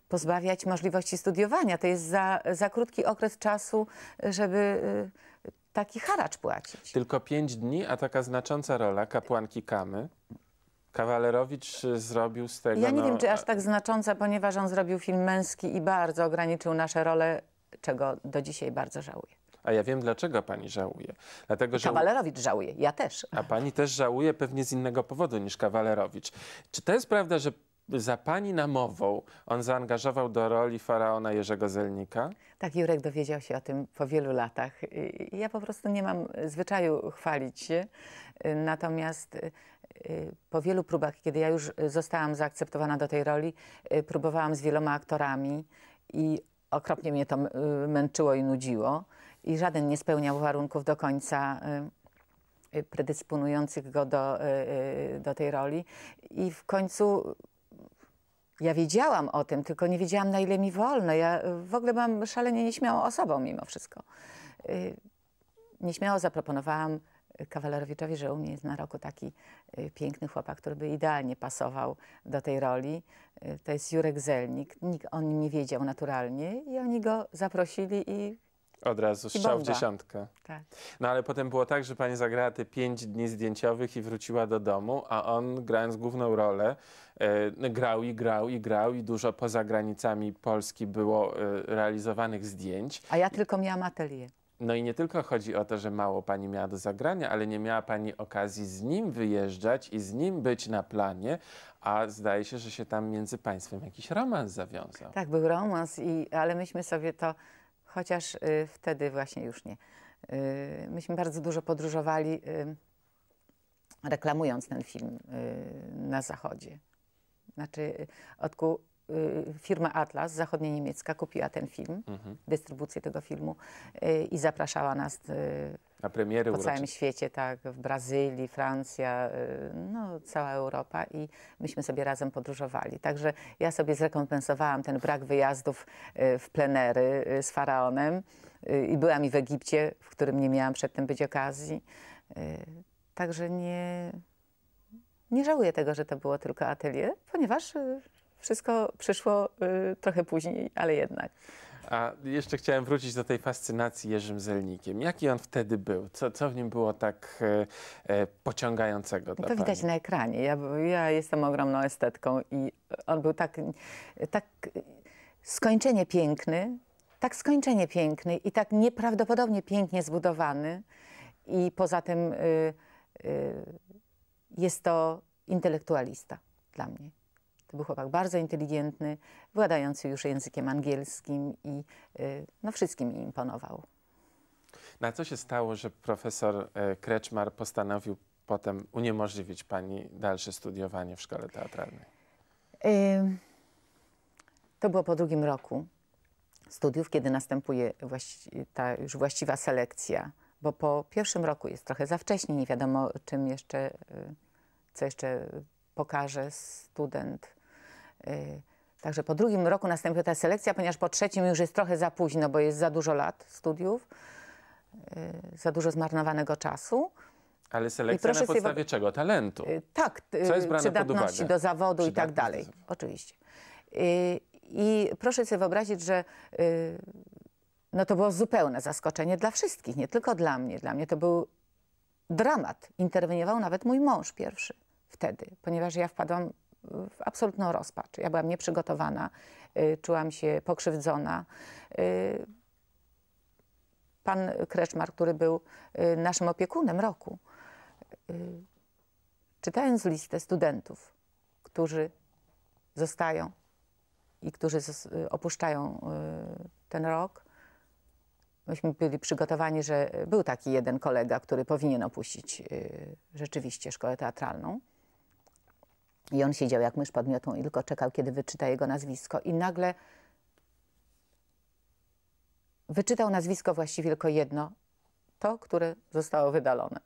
pozbawiać możliwości studiowania. To jest za, za krótki okres czasu, żeby y, taki haracz płacić. Tylko pięć dni, a taka znacząca rola kapłanki Kamy. Kawalerowicz y, zrobił z tego... Ja nie no, wiem, czy aż tak znacząca, ponieważ on zrobił film męski i bardzo ograniczył nasze role, czego do dzisiaj bardzo żałuję. A ja wiem, dlaczego pani żałuje. Dlatego, że... Kawalerowicz żałuje, ja też. A pani też żałuje pewnie z innego powodu niż Kawalerowicz. Czy to jest prawda, że za pani namową on zaangażował do roli faraona Jerzego Zelnika? Tak, Jurek dowiedział się o tym po wielu latach. Ja po prostu nie mam zwyczaju chwalić się, natomiast y, y, po wielu próbach, kiedy ja już zostałam zaakceptowana do tej roli, y, próbowałam z wieloma aktorami i okropnie mnie to męczyło i nudziło. I żaden nie spełniał warunków do końca predysponujących go do, do tej roli. I w końcu ja wiedziałam o tym, tylko nie wiedziałam, na ile mi wolno. Ja y, w ogóle byłam szalenie nieśmiałą osobą mimo wszystko. Y, nieśmiało zaproponowałam y, Kawalerowiczowi, że u mnie jest na roku taki piękny chłopak, który by idealnie pasował do tej roli. To jest Jurek Zelnik. Nikt o nim nie wiedział naturalnie i oni go zaprosili i od razu strzał w dziesiątkę. Tak. No ale potem było tak, że pani zagrała te pięć dni zdjęciowych i wróciła do domu, a on grając główną rolę e, no, grał i grał i grał i dużo poza granicami Polski było e, realizowanych zdjęć. A ja tylko miałam atelier. No i nie tylko chodzi o to, że mało pani miała do zagrania, ale nie miała pani okazji z nim wyjeżdżać i z nim być na planie, a zdaje się, że się tam między państwem jakiś romans zawiązał. Tak, był romans, i, ale myśmy sobie to chociaż y, wtedy właśnie już nie. Y, myśmy bardzo dużo podróżowali, y, reklamując ten film na zachodzie. Znaczy, odku Y, firma Atlas, zachodnie niemiecka, kupiła ten film, mhm. dystrybucję tego filmu y, i zapraszała nas y, na premiery po uroczy. całym świecie, tak, w Brazylii, Francja, no, cała Europa i myśmy sobie razem podróżowali. Także ja sobie zrekompensowałam ten brak wyjazdów w plenery z Faraonem i byłam i w Egipcie, w którym nie miałam przedtem być okazji. Także nie, nie żałuję tego, że to było tylko atelier, ponieważ wszystko przyszło y, trochę później, ale jednak. A jeszcze chciałem wrócić do tej fascynacji Jerzym Zelnikiem. Jaki on wtedy był? Co, co w nim było tak e, e pociągającego dla To pani? widać na ekranie. Ja, ja, jestem ogromną estetką i on był tak, tak skończenie piękny, tak skończenie piękny i tak nieprawdopodobnie pięknie zbudowany. I poza tym y, y, jest to intelektualista dla mnie. To był chłopak bardzo inteligentny, władający już językiem angielskim i y, no, wszystkim mi imponował. Na co się stało, że profesor e, Kreczmar postanowił potem uniemożliwić pani dalsze studiowanie w szkole teatralnej? Y, to było po drugim roku studiów, kiedy następuje ta już właściwa selekcja, bo po pierwszym roku jest trochę za wcześnie, nie wiadomo czym jeszcze, y, co jeszcze pokaże student. Y, także po drugim roku nastąpiła ta selekcja, ponieważ po trzecim już jest trochę za późno, bo jest za dużo lat studiów, y, za dużo zmarnowanego czasu. Ale selekcja na podstawie sobie... czego? Talentu? Y, tak, Co jest przydatności do zawodu i tak dalej. Oczywiście. I proszę sobie wyobrazić, że no to było zupełne zaskoczenie dla wszystkich, nie tylko dla mnie. Dla mnie to był dramat. Interweniował nawet mój mąż pierwszy wtedy, ponieważ ja wpadłam w absolutną rozpacz. Ja byłam nieprzygotowana, y, czułam się pokrzywdzona. Y, pan Kreszmar, który był y, naszym opiekunem roku, czytając listę studentów, którzy zostają i którzy opuszczają ten rok, myśmy byli przygotowani, że był taki jeden kolega, który powinien opuścić rzeczywiście szkołę teatralną. I on siedział jak mysz pod miotą i tylko czekał, kiedy wyczyta jego nazwisko. I nagle wyczytał nazwisko właściwie tylko jedno, to, które zostało wydalone.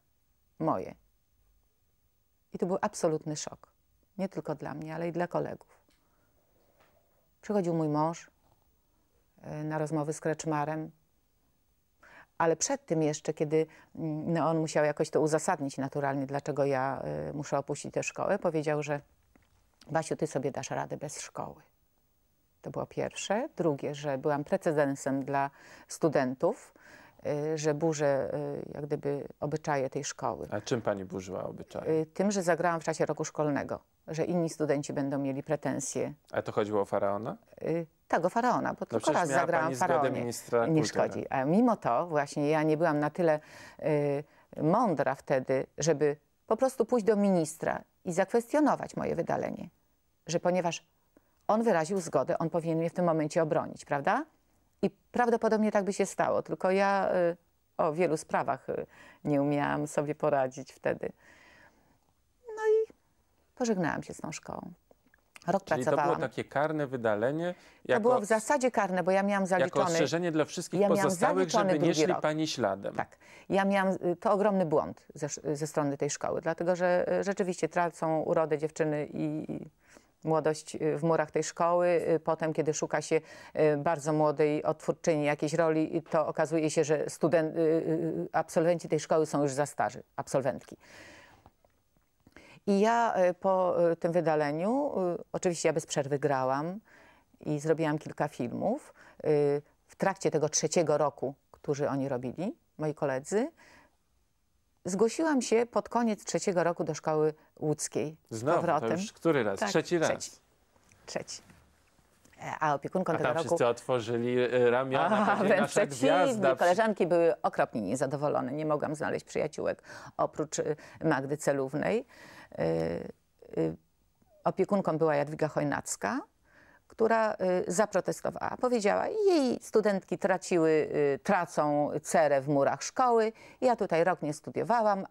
Moje. I to był absolutny szok. Nie tylko dla mnie, ale i dla kolegów. Przychodził mój mąż e, na rozmowy z Kreczmarem ale przed tym jeszcze, kiedy mm, no, on musiał jakoś to uzasadnić naturalnie, dlaczego ja y, muszę opuścić tę szkołę, powiedział, że Basiu, ty sobie dasz radę bez szkoły. To było pierwsze. Drugie, że byłam precedensem dla studentów, y, że burzę y, jak gdyby obyczaje tej szkoły. A czym pani burzyła obyczaje? Tym, że zagrałam w czasie roku szkolnego, że inni studenci będą mieli pretensje. A to chodziło o faraona? Tego Faraona, bo no tylko raz zagrałam Faraonie. Nie szkodzi. A mimo to właśnie ja nie byłam na tyle y, mądra wtedy, żeby po prostu pójść do ministra i zakwestionować moje wydalenie. Że ponieważ on wyraził zgodę, on powinien mnie w tym momencie obronić, prawda? I prawdopodobnie tak by się stało, tylko ja y, o wielu sprawach y, nie umiałam sobie poradzić wtedy. No i pożegnałam się z tą szkołą. Rok Czyli pracowałam. to było takie karne wydalenie. Jako, to było w zasadzie karne, bo ja miałam zaliczone. Jako ostrzeżenie dla wszystkich ja pozostałych, żeby nie szli rok. pani śladem. Tak. Ja miałam... Y, to ogromny błąd ze, ze strony tej szkoły, dlatego że y, rzeczywiście tracą urodę dziewczyny i młodość y, w murach tej szkoły. Potem, kiedy szuka się bardzo młodej odtwórczyni jakiejś roli, to okazuje się, że student, absolwenci tej szkoły są już za starzy, absolwentki. I ja e, po e, tym wydaleniu, e, oczywiście ja bez przerwy grałam i zrobiłam kilka filmów. W trakcie tego trzeciego roku, który oni robili, moi koledzy, zgłosiłam się pod koniec trzeciego roku do szkoły łódzkiej. Znowu, powrotem. To już który raz? Tak, trzeci raz. Trzeci. trzeci. A opiekunką A tego roku... wszyscy otworzyli ramiona, A, wręcz przeciwnie. Koleżanki były okropnie niezadowolone. Nie mogłam znaleźć przyjaciółek oprócz Magdy Celównej. Y, y, opiekunką była Jadwiga Chojnacka, która y, zaprotestowała. Powiedziała, jej studentki traciły, tracą cerę w murach szkoły. Ja tutaj rok nie studiowałam,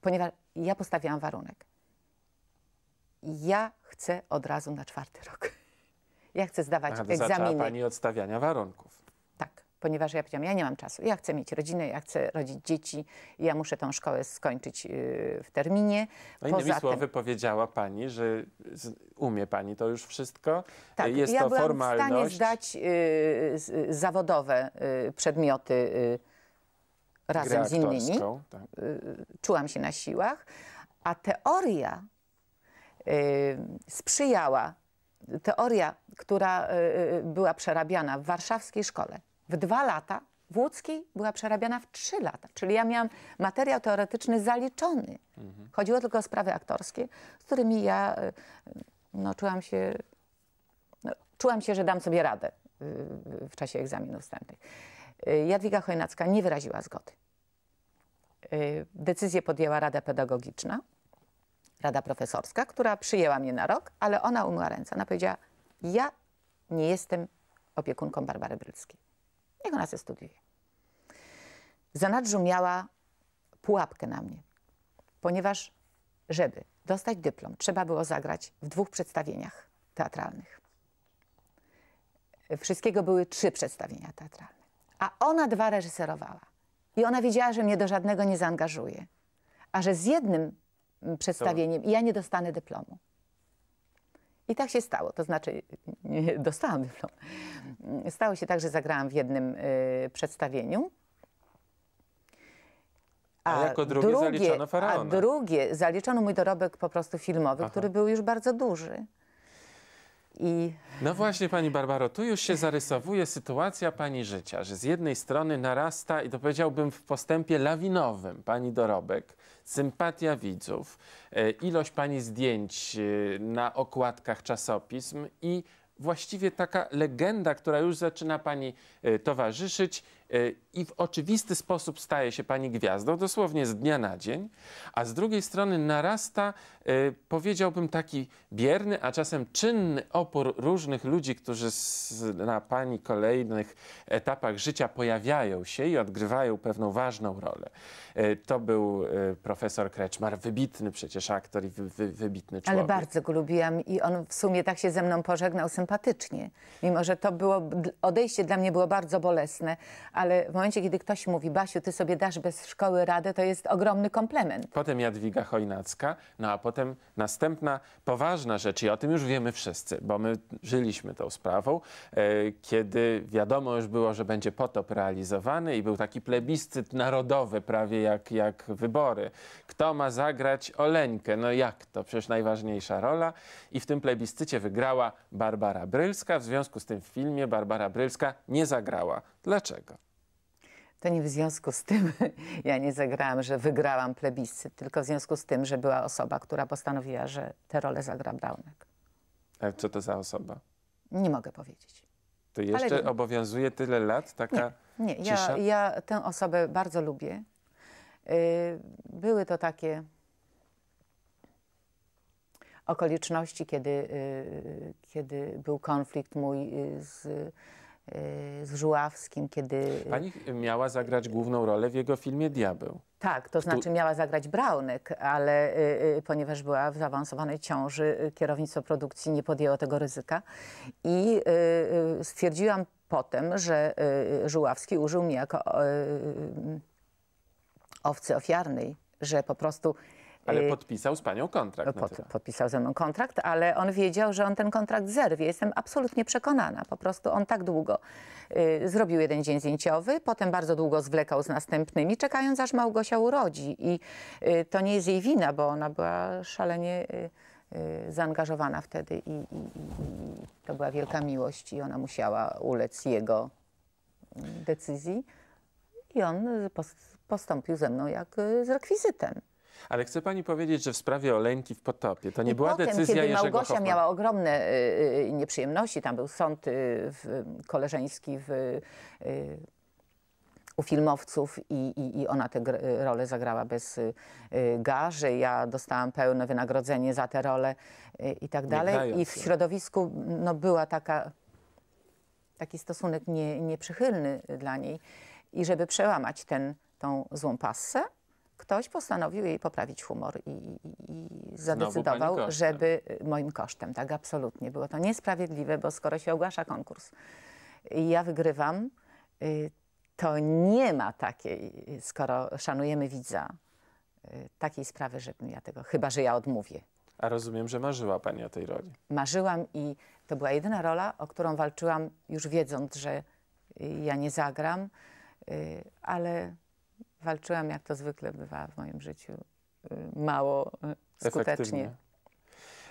ponieważ ja postawiłam warunek. Ja chcę od razu na czwarty rok. Ja chcę zdawać Ale egzaminy. pani odstawiania warunków ponieważ ja powiedziałam, ja nie mam czasu, ja chcę mieć rodzinę, ja chcę rodzić dzieci, ja muszę tą szkołę skończyć y, w terminie. No innymi słowy tym, powiedziała pani, że umie pani to już wszystko, tak, y, jest ja to byłam formalność. w stanie zdać y, zawodowe y, przedmioty y, razem z innymi. Tak. Y, czułam się na siłach, a teoria sprzyjała, teoria, która była przerabiana w warszawskiej szkole, w dwa lata, w łódzkiej była przerabiana w trzy lata. Czyli ja miałam materiał teoretyczny zaliczony. Mhm. Chodziło tylko o sprawy aktorskie, z którymi ja y, no, czułam się, no, czułam się, że dam sobie radę y, w czasie egzaminów wstępnych. Y, Jadwiga Chojnacka nie wyraziła zgody. Decyzję podjęła Rada Pedagogiczna, Rada Profesorska, która przyjęła mnie na rok, ale ona umyła ręce. Ona powiedziała, ja nie jestem opiekunką Barbary Brylskiej. Niech ona se studiuje. Zanadrzu miała pułapkę na mnie, ponieważ żeby dostać dyplom, trzeba było zagrać w dwóch przedstawieniach teatralnych. Wszystkiego były trzy przedstawienia teatralne. A ona dwa reżyserowała. I ona wiedziała, że mnie do żadnego nie zaangażuje. A że z jednym mm, przedstawieniem ja nie dostanę dyplomu. I tak się stało, to znaczy dostałam dyplom. Stało się tak, że zagrałam w jednym y, przedstawieniu. A, a jako drugie, drugie, zaliczono Faraona. A drugie zaliczono mój dorobek po prostu filmowy, Aha. który był już bardzo duży. I... No właśnie, pani Barbaro, tu już się zarysowuje sytuacja pani życia, że z jednej strony narasta i to powiedziałbym w postępie lawinowym pani dorobek, sympatia widzów, e, ilość pani zdjęć e, na okładkach czasopism i właściwie taka legenda, która już zaczyna pani e, towarzyszyć E, i w oczywisty sposób staje się pani gwiazdą, dosłownie z dnia na dzień, a z drugiej strony narasta, e, powiedziałbym, taki bierny, a czasem czynny opór różnych ludzi, którzy na pani kolejnych etapach życia pojawiają się i odgrywają pewną ważną rolę. E, to był profesor Kreczmar, wybitny przecież aktor i wybitny człowiek. Ale bardzo go lubiłam i on w sumie tak się ze mną pożegnał sympatycznie, mimo że to było, odejście dla mnie było bardzo bolesne, ale w momencie, kiedy ktoś mówi, Basiu, ty sobie dasz bez szkoły radę, to jest ogromny komplement. Potem Jadwiga Chojnacka, no a potem następna poważna rzecz i o tym już wiemy wszyscy, bo my żyliśmy tą sprawą, e, kiedy wiadomo już było, że będzie potop realizowany i był taki plebiscyt narodowy prawie jak, jak wybory. Kto ma zagrać Oleńkę? No jak to? Przecież najważniejsza rola. I w tym plebiscycie wygrała Barbara Brylska. W związku z tym w filmie Barbara Brylska nie zagrała. Dlaczego? To nie w związku z tym, *laughs* ja nie zagrałam, że wygrałam plebiscyt, tylko w związku z tym, że była osoba, która postanowiła, że tę rolę zagra Braunek. A co to za osoba? Nie mogę powiedzieć. To jeszcze Ale... obowiązuje tyle lat taka Nie, nie. Ja, ja tę osobę bardzo lubię. Y, były to takie okoliczności, kiedy, y, kiedy był konflikt mój y, z Y, z Żuławskim, kiedy... Pani miała zagrać główną rolę w jego filmie Diabeł. Tak, to znaczy miała zagrać Braunek, ale y, y ponieważ była w zaawansowanej ciąży, y, kierownictwo produkcji nie podjęło tego ryzyka i y, stwierdziłam potem, że y, Żuławski użył mnie jako owcy ofiarnej, że po prostu ale podpisał z panią kontrakt. No, pod, podpisał ze mną kontrakt, ale on wiedział, że on ten kontrakt zerwie. Jestem absolutnie przekonana. Po prostu on tak długo y, zrobił jeden dzień zdjęciowy, potem bardzo długo zwlekał z następnymi, czekając aż Małgosia urodzi. I y, to nie jest jej wina, bo ona była szalenie. Y, y zaangażowana wtedy i, i, i, to była wielka miłość i ona musiała ulec jego mm, decyzji i on postąpił ze mną jak y, z rekwizytem. Ale chce pani powiedzieć, że w sprawie Oleńki w Potopie to nie I była potem, decyzja kiedy Jerzego Małgosia miała ogromne y, y, y, nieprzyjemności, tam był sąd y, w, koleżeński w, y, u filmowców i, i, i ona tę rolę zagrała bez y, garzy. Ja dostałam pełne wynagrodzenie za tę rolę i tak dalej. I w no. środowisku no, była taka, taki stosunek nie, nieprzychylny dla niej. I żeby przełamać ten, tą złą passę, ktoś postanowił jej poprawić humor i, i, i zadecydował, żeby y, moim kosztem. Tak, absolutnie. Było to niesprawiedliwe, bo skoro się ogłasza konkurs i ja wygrywam, y, to nie ma takiej, skoro szanujemy widza, y, takiej sprawy, żebym ja tego, chyba że ja odmówię. A rozumiem, że marzyła Pani o tej roli. Marzyłam i to była jedyna rola, o którą walczyłam, już wiedząc, że ja nie zagram, ale walczyłam, jak to zwykle bywa w moim życiu, y, mało y, skutecznie.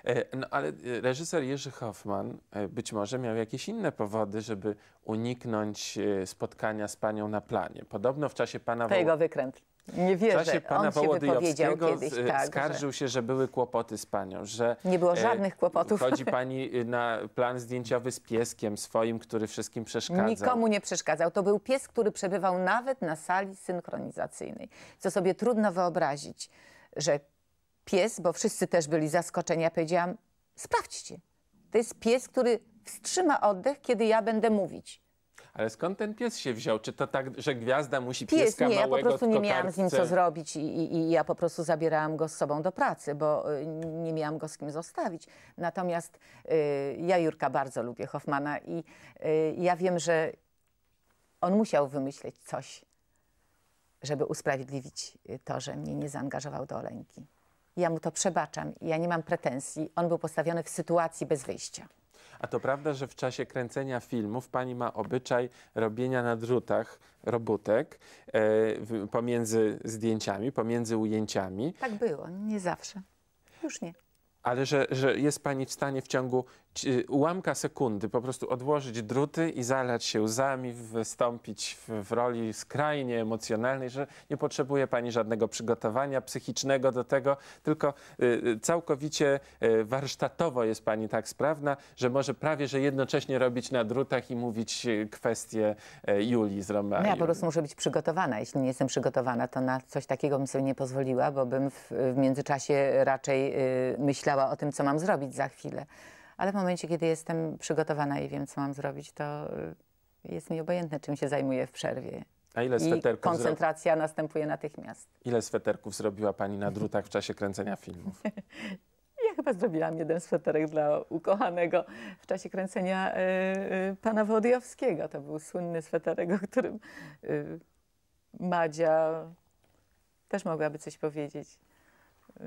E, no ale y, reżyser Jerzy Hoffman e, być może miał jakieś inne powody, żeby uniknąć spotkania z panią na planie. Podobno w czasie pana... To jego wykręt. Nie wierzę. W czasie pana Wołodyjowskiego e, kiedyś, tak, skarżył że... się, że były kłopoty z panią. Że nie było e, żadnych kłopotów. Chodzi *laughs* pani y, na plan zdjęciowy z pieskiem swoim, który wszystkim przeszkadzał. Nikomu nie przeszkadzał. To był pies, który przebywał nawet na sali synchronizacyjnej, co sobie trudno wyobrazić, że pies, bo wszyscy też byli zaskoczeni, ja powiedziałam, sprawdźcie. To jest pies, który wstrzyma oddech, kiedy ja będę mówić. Ale skąd ten pies się wziął? Czy to tak, że gwiazda musi pies, pieska nie, małego ja po prostu nie miałam z nim co zrobić i, i, i, ja po prostu zabierałam go z sobą do pracy, bo y, nie miałam go z kim zostawić. Natomiast y, ja Jurka bardzo lubię Hoffmana i y, ja wiem, że on musiał wymyśleć coś, żeby usprawiedliwić y, to, że mnie nie zaangażował do Oleńki. Ja mu to przebaczam ja nie mam pretensji. On był postawiony w sytuacji bez wyjścia. A to prawda, że w czasie kręcenia filmów pani ma obyczaj robienia na drutach robótek e, pomiędzy zdjęciami, pomiędzy ujęciami. Tak było, nie zawsze. Już nie. Ale że, że jest pani w stanie w ciągu ułamka sekundy po prostu odłożyć druty i zalać się łzami, wystąpić w, w, roli skrajnie emocjonalnej, że nie potrzebuje pani żadnego przygotowania psychicznego do tego, tylko y, y całkowicie y, warsztatowo jest pani tak sprawna, że może prawie, że jednocześnie robić na drutach i mówić y, kwestie y, Julii z Romana. No ja po prostu muszę być przygotowana. Jeśli nie jestem przygotowana, to na coś takiego bym sobie nie pozwoliła, bo bym w, w międzyczasie raczej y, myślała o tym, co mam zrobić za chwilę ale w momencie, kiedy jestem przygotowana i wiem, co mam zrobić, to y, jest mi obojętne, czym się zajmuję w przerwie. A ile sweterków I koncentracja zro... następuje natychmiast. Ile sweterków zrobiła Pani na drutach w czasie kręcenia filmów? *laughs* Ja chyba zrobiłam jeden sweterek dla ukochanego w czasie kręcenia y, y, pana Wołodyjowskiego. To był słynny sweterek, o którym y, Madzia też mogłaby coś powiedzieć. Y,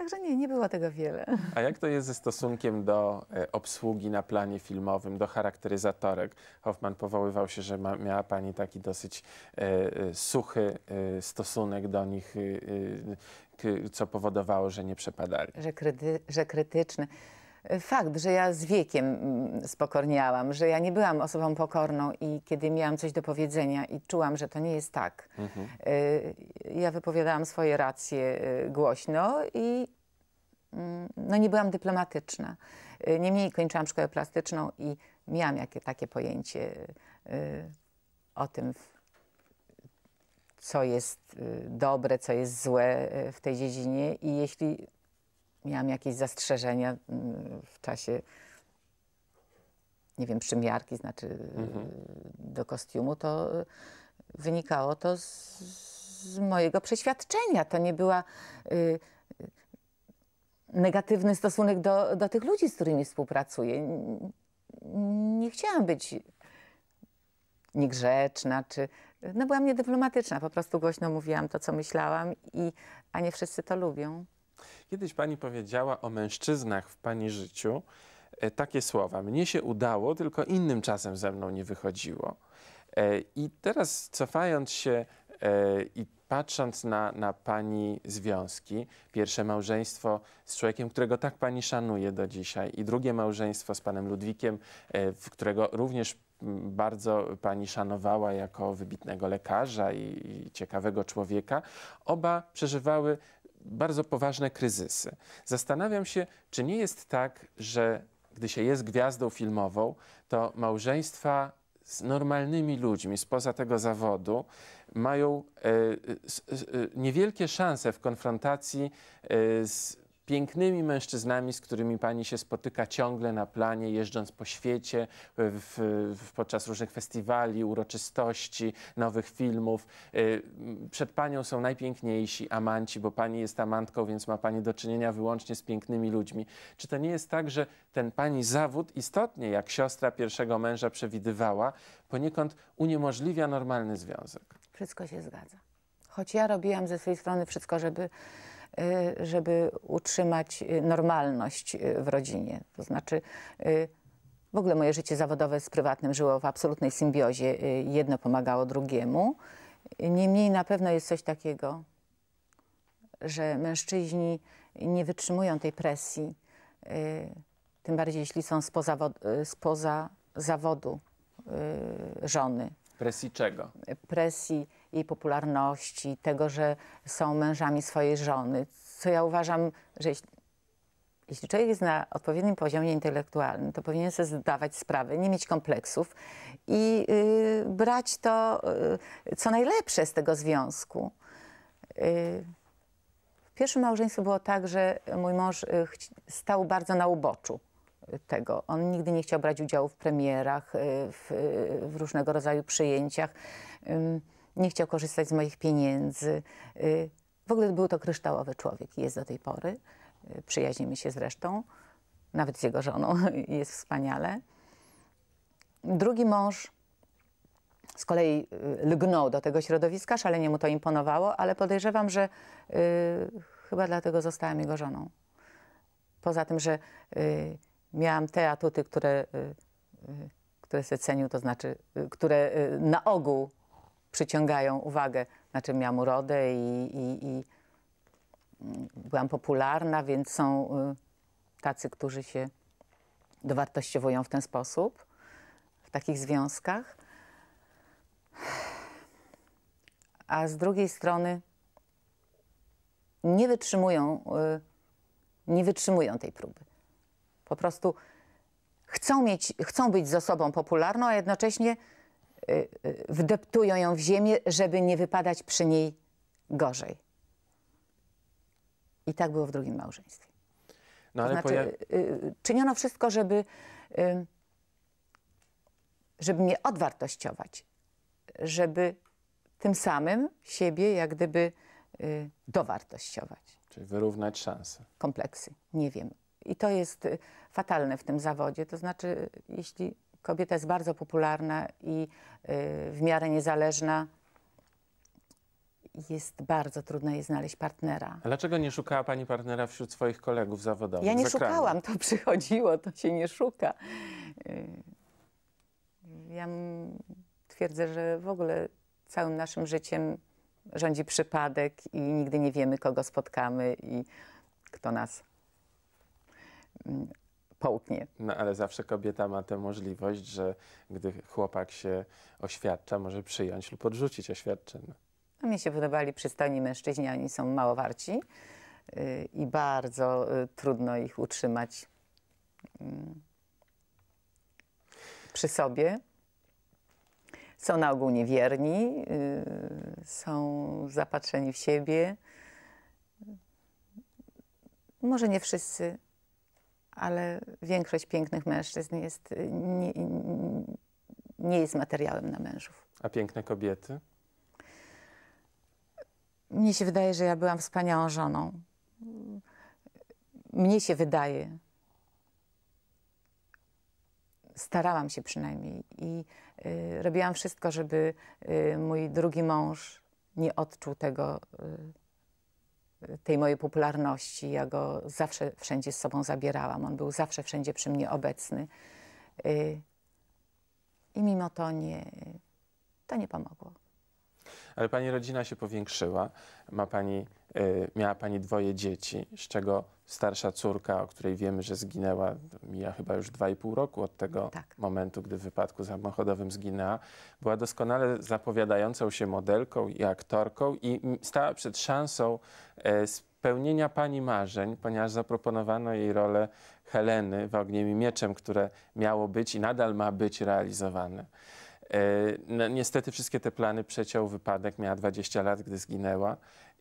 Także nie, nie było tego wiele. A jak to jest ze stosunkiem do e, obsługi na planie filmowym, do charakteryzatorek? Hoffman powoływał się, że ma, miała Pani taki dosyć e, e suchy e, stosunek do nich, e, e co powodowało, że nie przepadali. Że, kryty, że krytyczny fakt, że ja z wiekiem mm, spokorniałam, że ja nie byłam osobą pokorną i kiedy miałam coś do powiedzenia i czułam, że to nie jest tak, mhm. Y, ja wypowiadałam swoje racje y, głośno i mm, no, nie byłam dyplomatyczna. Y, niemniej kończyłam szkołę plastyczną i miałam jakie, takie pojęcie o tym, co jest dobre, co jest złe w tej dziedzinie i jeśli miałam jakieś zastrzeżenia mm, w czasie, nie wiem, przymiarki, znaczy mhm. E, do kostiumu, to e, wynikało to z, z mojego przeświadczenia. To nie była y, negatywny stosunek do, do tych ludzi, z którymi współpracuję. Nie chciałam być niegrzeczna, czy no byłam niedyplomatyczna, po prostu głośno mówiłam to, co myślałam, i, a nie wszyscy to lubią. Kiedyś pani powiedziała o mężczyznach w pani życiu e, takie słowa. Mnie się udało, tylko innym czasem ze mną nie wychodziło. E, I teraz cofając się e, i patrząc na, na pani związki, pierwsze małżeństwo z człowiekiem, którego tak pani szanuje do dzisiaj, i drugie małżeństwo z panem Ludwikiem, w którego również bardzo pani szanowała jako wybitnego lekarza i, i ciekawego człowieka, oba przeżywały bardzo poważne kryzysy. Zastanawiam się, czy nie jest tak, że gdy się jest gwiazdą filmową, to małżeństwa z normalnymi ludźmi spoza tego zawodu mają y, y, y, niewielkie szanse w konfrontacji e, z pięknymi mężczyznami, z którymi pani się spotyka ciągle na planie, jeżdżąc po świecie, w, w, podczas różnych festiwali, uroczystości, nowych filmów. Y, przed panią są najpiękniejsi amanci, bo pani jest amantką, więc ma pani do czynienia wyłącznie z pięknymi ludźmi. Czy to nie jest tak, że ten pani zawód istotnie, jak siostra pierwszego męża przewidywała, poniekąd uniemożliwia normalny związek? Wszystko się zgadza. Choć ja robiłam ze swojej strony wszystko, żeby Y, żeby utrzymać y, normalność y, w rodzinie. To znaczy, w ogóle moje życie zawodowe z prywatnym żyło w absolutnej symbiozie. Jedno pomagało drugiemu. Niemniej na pewno jest coś takiego, że mężczyźni nie wytrzymują tej presji, tym bardziej jeśli są spoza, spoza zawodu żony. Presji czego? Presji jej popularności, tego, że są mężami swojej żony. Co ja uważam, że jeśli, jeśli człowiek jest na odpowiednim poziomie intelektualnym, to powinien sobie zdawać sprawę, nie mieć kompleksów i yy, brać to, yy, co najlepsze z tego związku. Yy. W pierwszym małżeństwie było tak, że mój mąż y, stał bardzo na uboczu tego. On nigdy nie chciał brać udziału w premierach, y, w, y, w różnego rodzaju przyjęciach nie chciał korzystać z moich pieniędzy. Y, w ogóle był to kryształowy człowiek jest do tej pory. Y, przyjaźnimy się zresztą, nawet z jego żoną, *laughs* jest wspaniale. Drugi mąż z kolei y, lgnął do tego środowiska, szalenie mu to imponowało, ale podejrzewam, że y, chyba dlatego zostałam jego żoną. Poza tym, że y, miałam te atuty, które, y, które se cenił, to znaczy, które na ogół przyciągają uwagę, na czym miałam urodę i, i, i mm, byłam popularna, więc są y, tacy, którzy się dowartościowują w ten sposób, w takich związkach. A z drugiej strony nie wytrzymują, y, nie wytrzymują tej próby. Po prostu chcą, mieć, chcą być ze sobą popularną, a jednocześnie Y, y, wdeptują ją w ziemię, żeby nie wypadać przy niej gorzej. I tak było w drugim małżeństwie. No, to znaczy, poja- y, czyniono wszystko, żeby, żeby mnie odwartościować, żeby tym samym siebie jak gdyby dowartościować. Czyli wyrównać szanse. Kompleksy, nie wiem. I to jest fatalne w tym zawodzie. To znaczy, jeśli kobieta jest bardzo popularna i y, w miarę niezależna. Jest bardzo trudno jej znaleźć partnera. A dlaczego nie szukała pani partnera wśród swoich kolegów zawodowych? Ja nie szukałam, to *laughs* przychodziło, to się nie szuka. Y, ja twierdzę, że w ogóle całym naszym życiem rządzi przypadek i nigdy nie wiemy, kogo spotkamy i kto nas mm, połknie. No ale zawsze kobieta ma tę możliwość, że gdy chłopak się oświadcza, może przyjąć lub odrzucić oświadczenie. A mnie się podobali przystojni mężczyźni, oni są małowarci y, i bardzo y, trudno ich utrzymać mm, przy sobie. Są na ogół niewierni, y, są zapatrzeni w siebie. Może nie wszyscy, ale większość pięknych mężczyzn jest, nie, nie jest materiałem na mężów. A piękne kobiety? Mnie się wydaje, że ja byłam wspaniałą żoną. Mnie się wydaje. Starałam się przynajmniej i y, robiłam wszystko, żeby y, mój drugi mąż nie odczuł tego. Y, tej mojej popularności. Ja go zawsze wszędzie z sobą zabierałam. On był zawsze wszędzie przy mnie obecny. Y, I mimo to nie, to nie pomogło. Ale pani rodzina się powiększyła. Ma pani Y, miała pani dwoje dzieci, z czego starsza córka, o której wiemy, że zginęła, mija chyba już dwa i pół roku od tego tak. momentu, gdy w wypadku samochodowym zginęła, była doskonale zapowiadającą się modelką i aktorką i stała przed szansą e, spełnienia pani marzeń, ponieważ zaproponowano jej rolę Heleny w Ogniem i Mieczem, które miało być i nadal ma być realizowane. E, no, niestety wszystkie te plany przeciął wypadek, miała 20 lat, gdy zginęła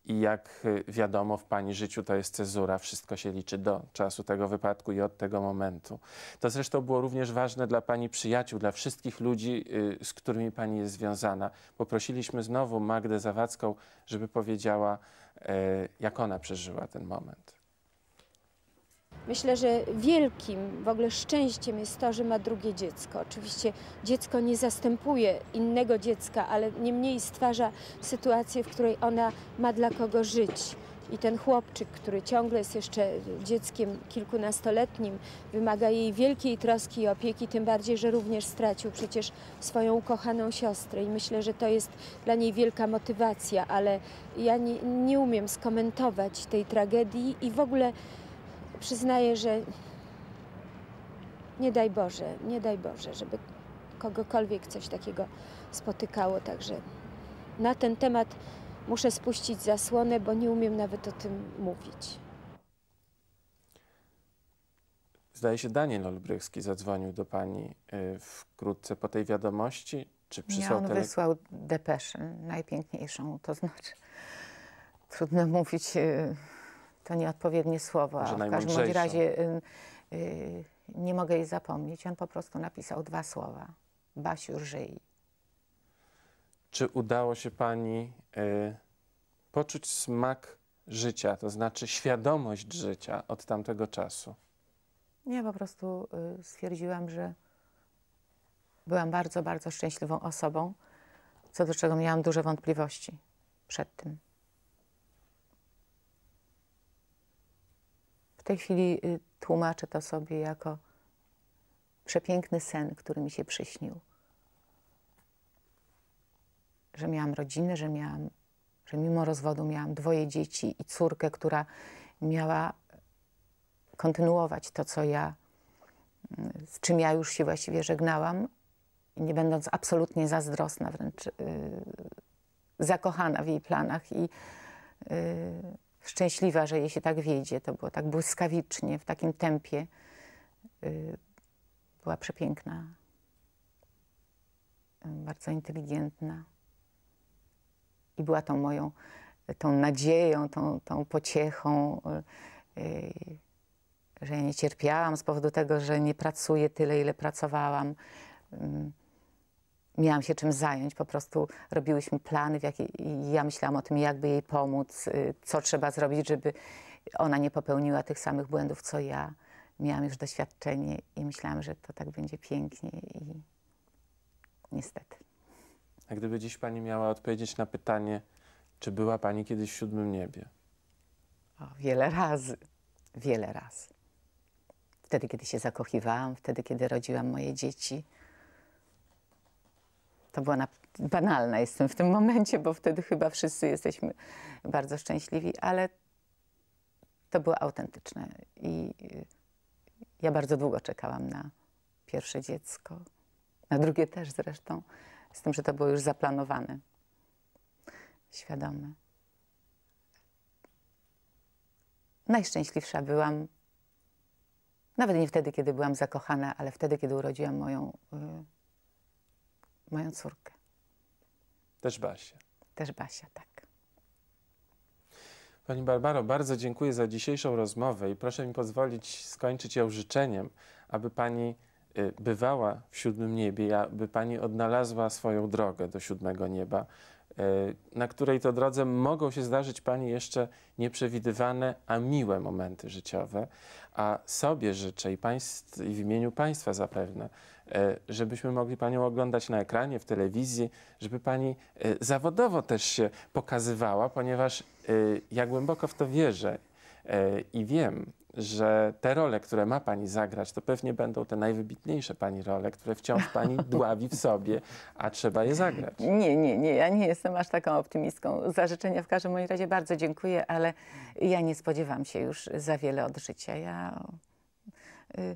i jak y, wiadomo, w pani życiu to jest cezura, wszystko się liczy do czasu tego wypadku i od tego momentu. To zresztą było również ważne dla pani przyjaciół, dla wszystkich ludzi, y, z którymi pani jest związana. Poprosiliśmy znowu Magdę Zawadzką, żeby powiedziała, e, jak ona przeżyła ten moment. Myślę, że wielkim w ogóle szczęściem jest to, że ma drugie dziecko. Oczywiście dziecko nie zastępuje innego dziecka, ale niemniej stwarza sytuację, w której ona ma dla kogo żyć. I ten chłopczyk, który ciągle jest jeszcze dzieckiem kilkunastoletnim, wymaga jej wielkiej troski i opieki, tym bardziej, że również stracił przecież swoją ukochaną siostrę. I myślę, że to jest dla niej wielka motywacja, ale ja nie, nie umiem skomentować tej tragedii i w ogóle przyznaję, że nie daj Boże, nie daj Boże, żeby kogokolwiek coś takiego spotykało. Także na ten temat muszę spuścić zasłonę, bo nie umiem nawet o tym mówić. Zdaje się, Daniel Olbrychski zadzwonił do pani y, wkrótce po tej wiadomości. Czy przysłał Nie, on tele... wysłał depeszę, najpiękniejszą, to znaczy trudno mówić y, to nieodpowiednie słowo. a w każdym razie y, y, nie mogę jej zapomnieć. On po prostu napisał dwa słowa. Basiu, żyj. Czy udało się pani y, poczuć smak życia, to znaczy świadomość życia od tamtego czasu? Nie, po prostu y, stwierdziłam, że byłam bardzo, bardzo szczęśliwą osobą, co do czego miałam duże wątpliwości przed tym. tej chwili y, tłumaczę to sobie jako przepiękny sen, który mi się przyśnił. Że miałam rodzinę, że miałam, że mimo rozwodu miałam dwoje dzieci i córkę, która miała kontynuować to, co ja, z czym ja już się właściwie żegnałam, nie będąc absolutnie zazdrosna, wręcz yy, zakochana w jej planach i yy, szczęśliwa, że jej się tak wiedzie. To było tak błyskawicznie, w takim tempie. Y, była przepiękna, bardzo inteligentna. I była tą moją, tą nadzieją, tą, tą pociechą, y, y, że ja nie cierpiałam z powodu tego, że nie pracuję tyle, ile pracowałam. Mm miałam się czym zająć. Po prostu robiłyśmy plany, w jakie, ja myślałam o tym, jakby jej pomóc, y, co trzeba zrobić, żeby ona nie popełniła tych samych błędów, co ja. Miałam już doświadczenie i myślałam, że to tak będzie pięknie i niestety. A gdyby dziś Pani miała odpowiedzieć na pytanie, czy była Pani kiedyś w siódmym niebie? O, wiele razy, wiele razy. Wtedy, kiedy się zakochiwałam, wtedy, kiedy rodziłam moje dzieci, to była banalna jestem w tym momencie, bo wtedy chyba wszyscy jesteśmy bardzo szczęśliwi, ale to było autentyczne. I y, ja bardzo długo czekałam na pierwsze dziecko, na drugie też zresztą, z tym, że to było już zaplanowane, świadome. Najszczęśliwsza byłam, nawet nie wtedy, kiedy byłam zakochana, ale wtedy, kiedy urodziłam moją. Y, moją córkę. Też Basia. Też Basia, tak. Pani Barbaro, bardzo dziękuję za dzisiejszą rozmowę i proszę mi pozwolić skończyć ją życzeniem, aby Pani y, bywała w siódmym niebie, aby Pani odnalazła swoją drogę do siódmego nieba, y, na której to drodze mogą się zdarzyć Pani jeszcze nieprzewidywane, a miłe momenty życiowe. A sobie życzę i, państw, i w imieniu Państwa zapewne, E, żebyśmy mogli Panią oglądać na ekranie, w telewizji, żeby Pani e, zawodowo też się pokazywała, ponieważ e, ja głęboko w to wierzę i wiem, że te role, które ma Pani zagrać, to pewnie będą te najwybitniejsze Pani role, które wciąż Pani *laughs* dławi w sobie, a trzeba je zagrać. Nie, nie, nie. Ja nie jestem aż taką optymistką. Za życzenia w każdym razie bardzo dziękuję, ale ja nie spodziewam się już za wiele od życia. Ja... Y,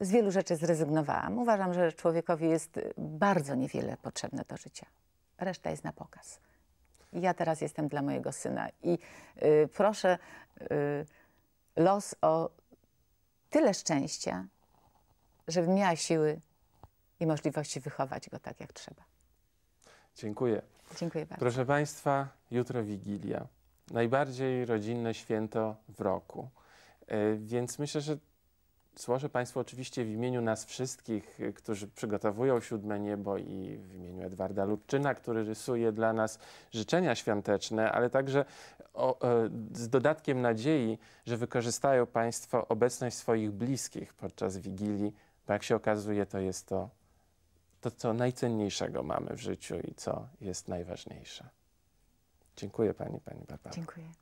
z wielu rzeczy zrezygnowałam. Uważam, że człowiekowi jest bardzo niewiele potrzebne do życia. Reszta jest na pokaz. Ja teraz jestem dla mojego syna i y, proszę y, los o tyle szczęścia, żebym miała siły i możliwości wychować go tak, jak trzeba. Dziękuję. Dziękuję bardzo. Proszę Państwa, jutro Wigilia. Najbardziej rodzinne święto w roku. Y, więc myślę, że Złożę Państwu oczywiście w imieniu nas wszystkich, którzy przygotowują Siódme Niebo i w imieniu Edwarda Ludczyna, który rysuje dla nas życzenia świąteczne, ale także o, e, z dodatkiem nadziei, że wykorzystają Państwo obecność swoich bliskich podczas Wigilii, bo jak się okazuje, to jest to, to co najcenniejszego mamy w życiu i co jest najważniejsze. Dziękuję Pani, Pani Barbara. Dziękuję.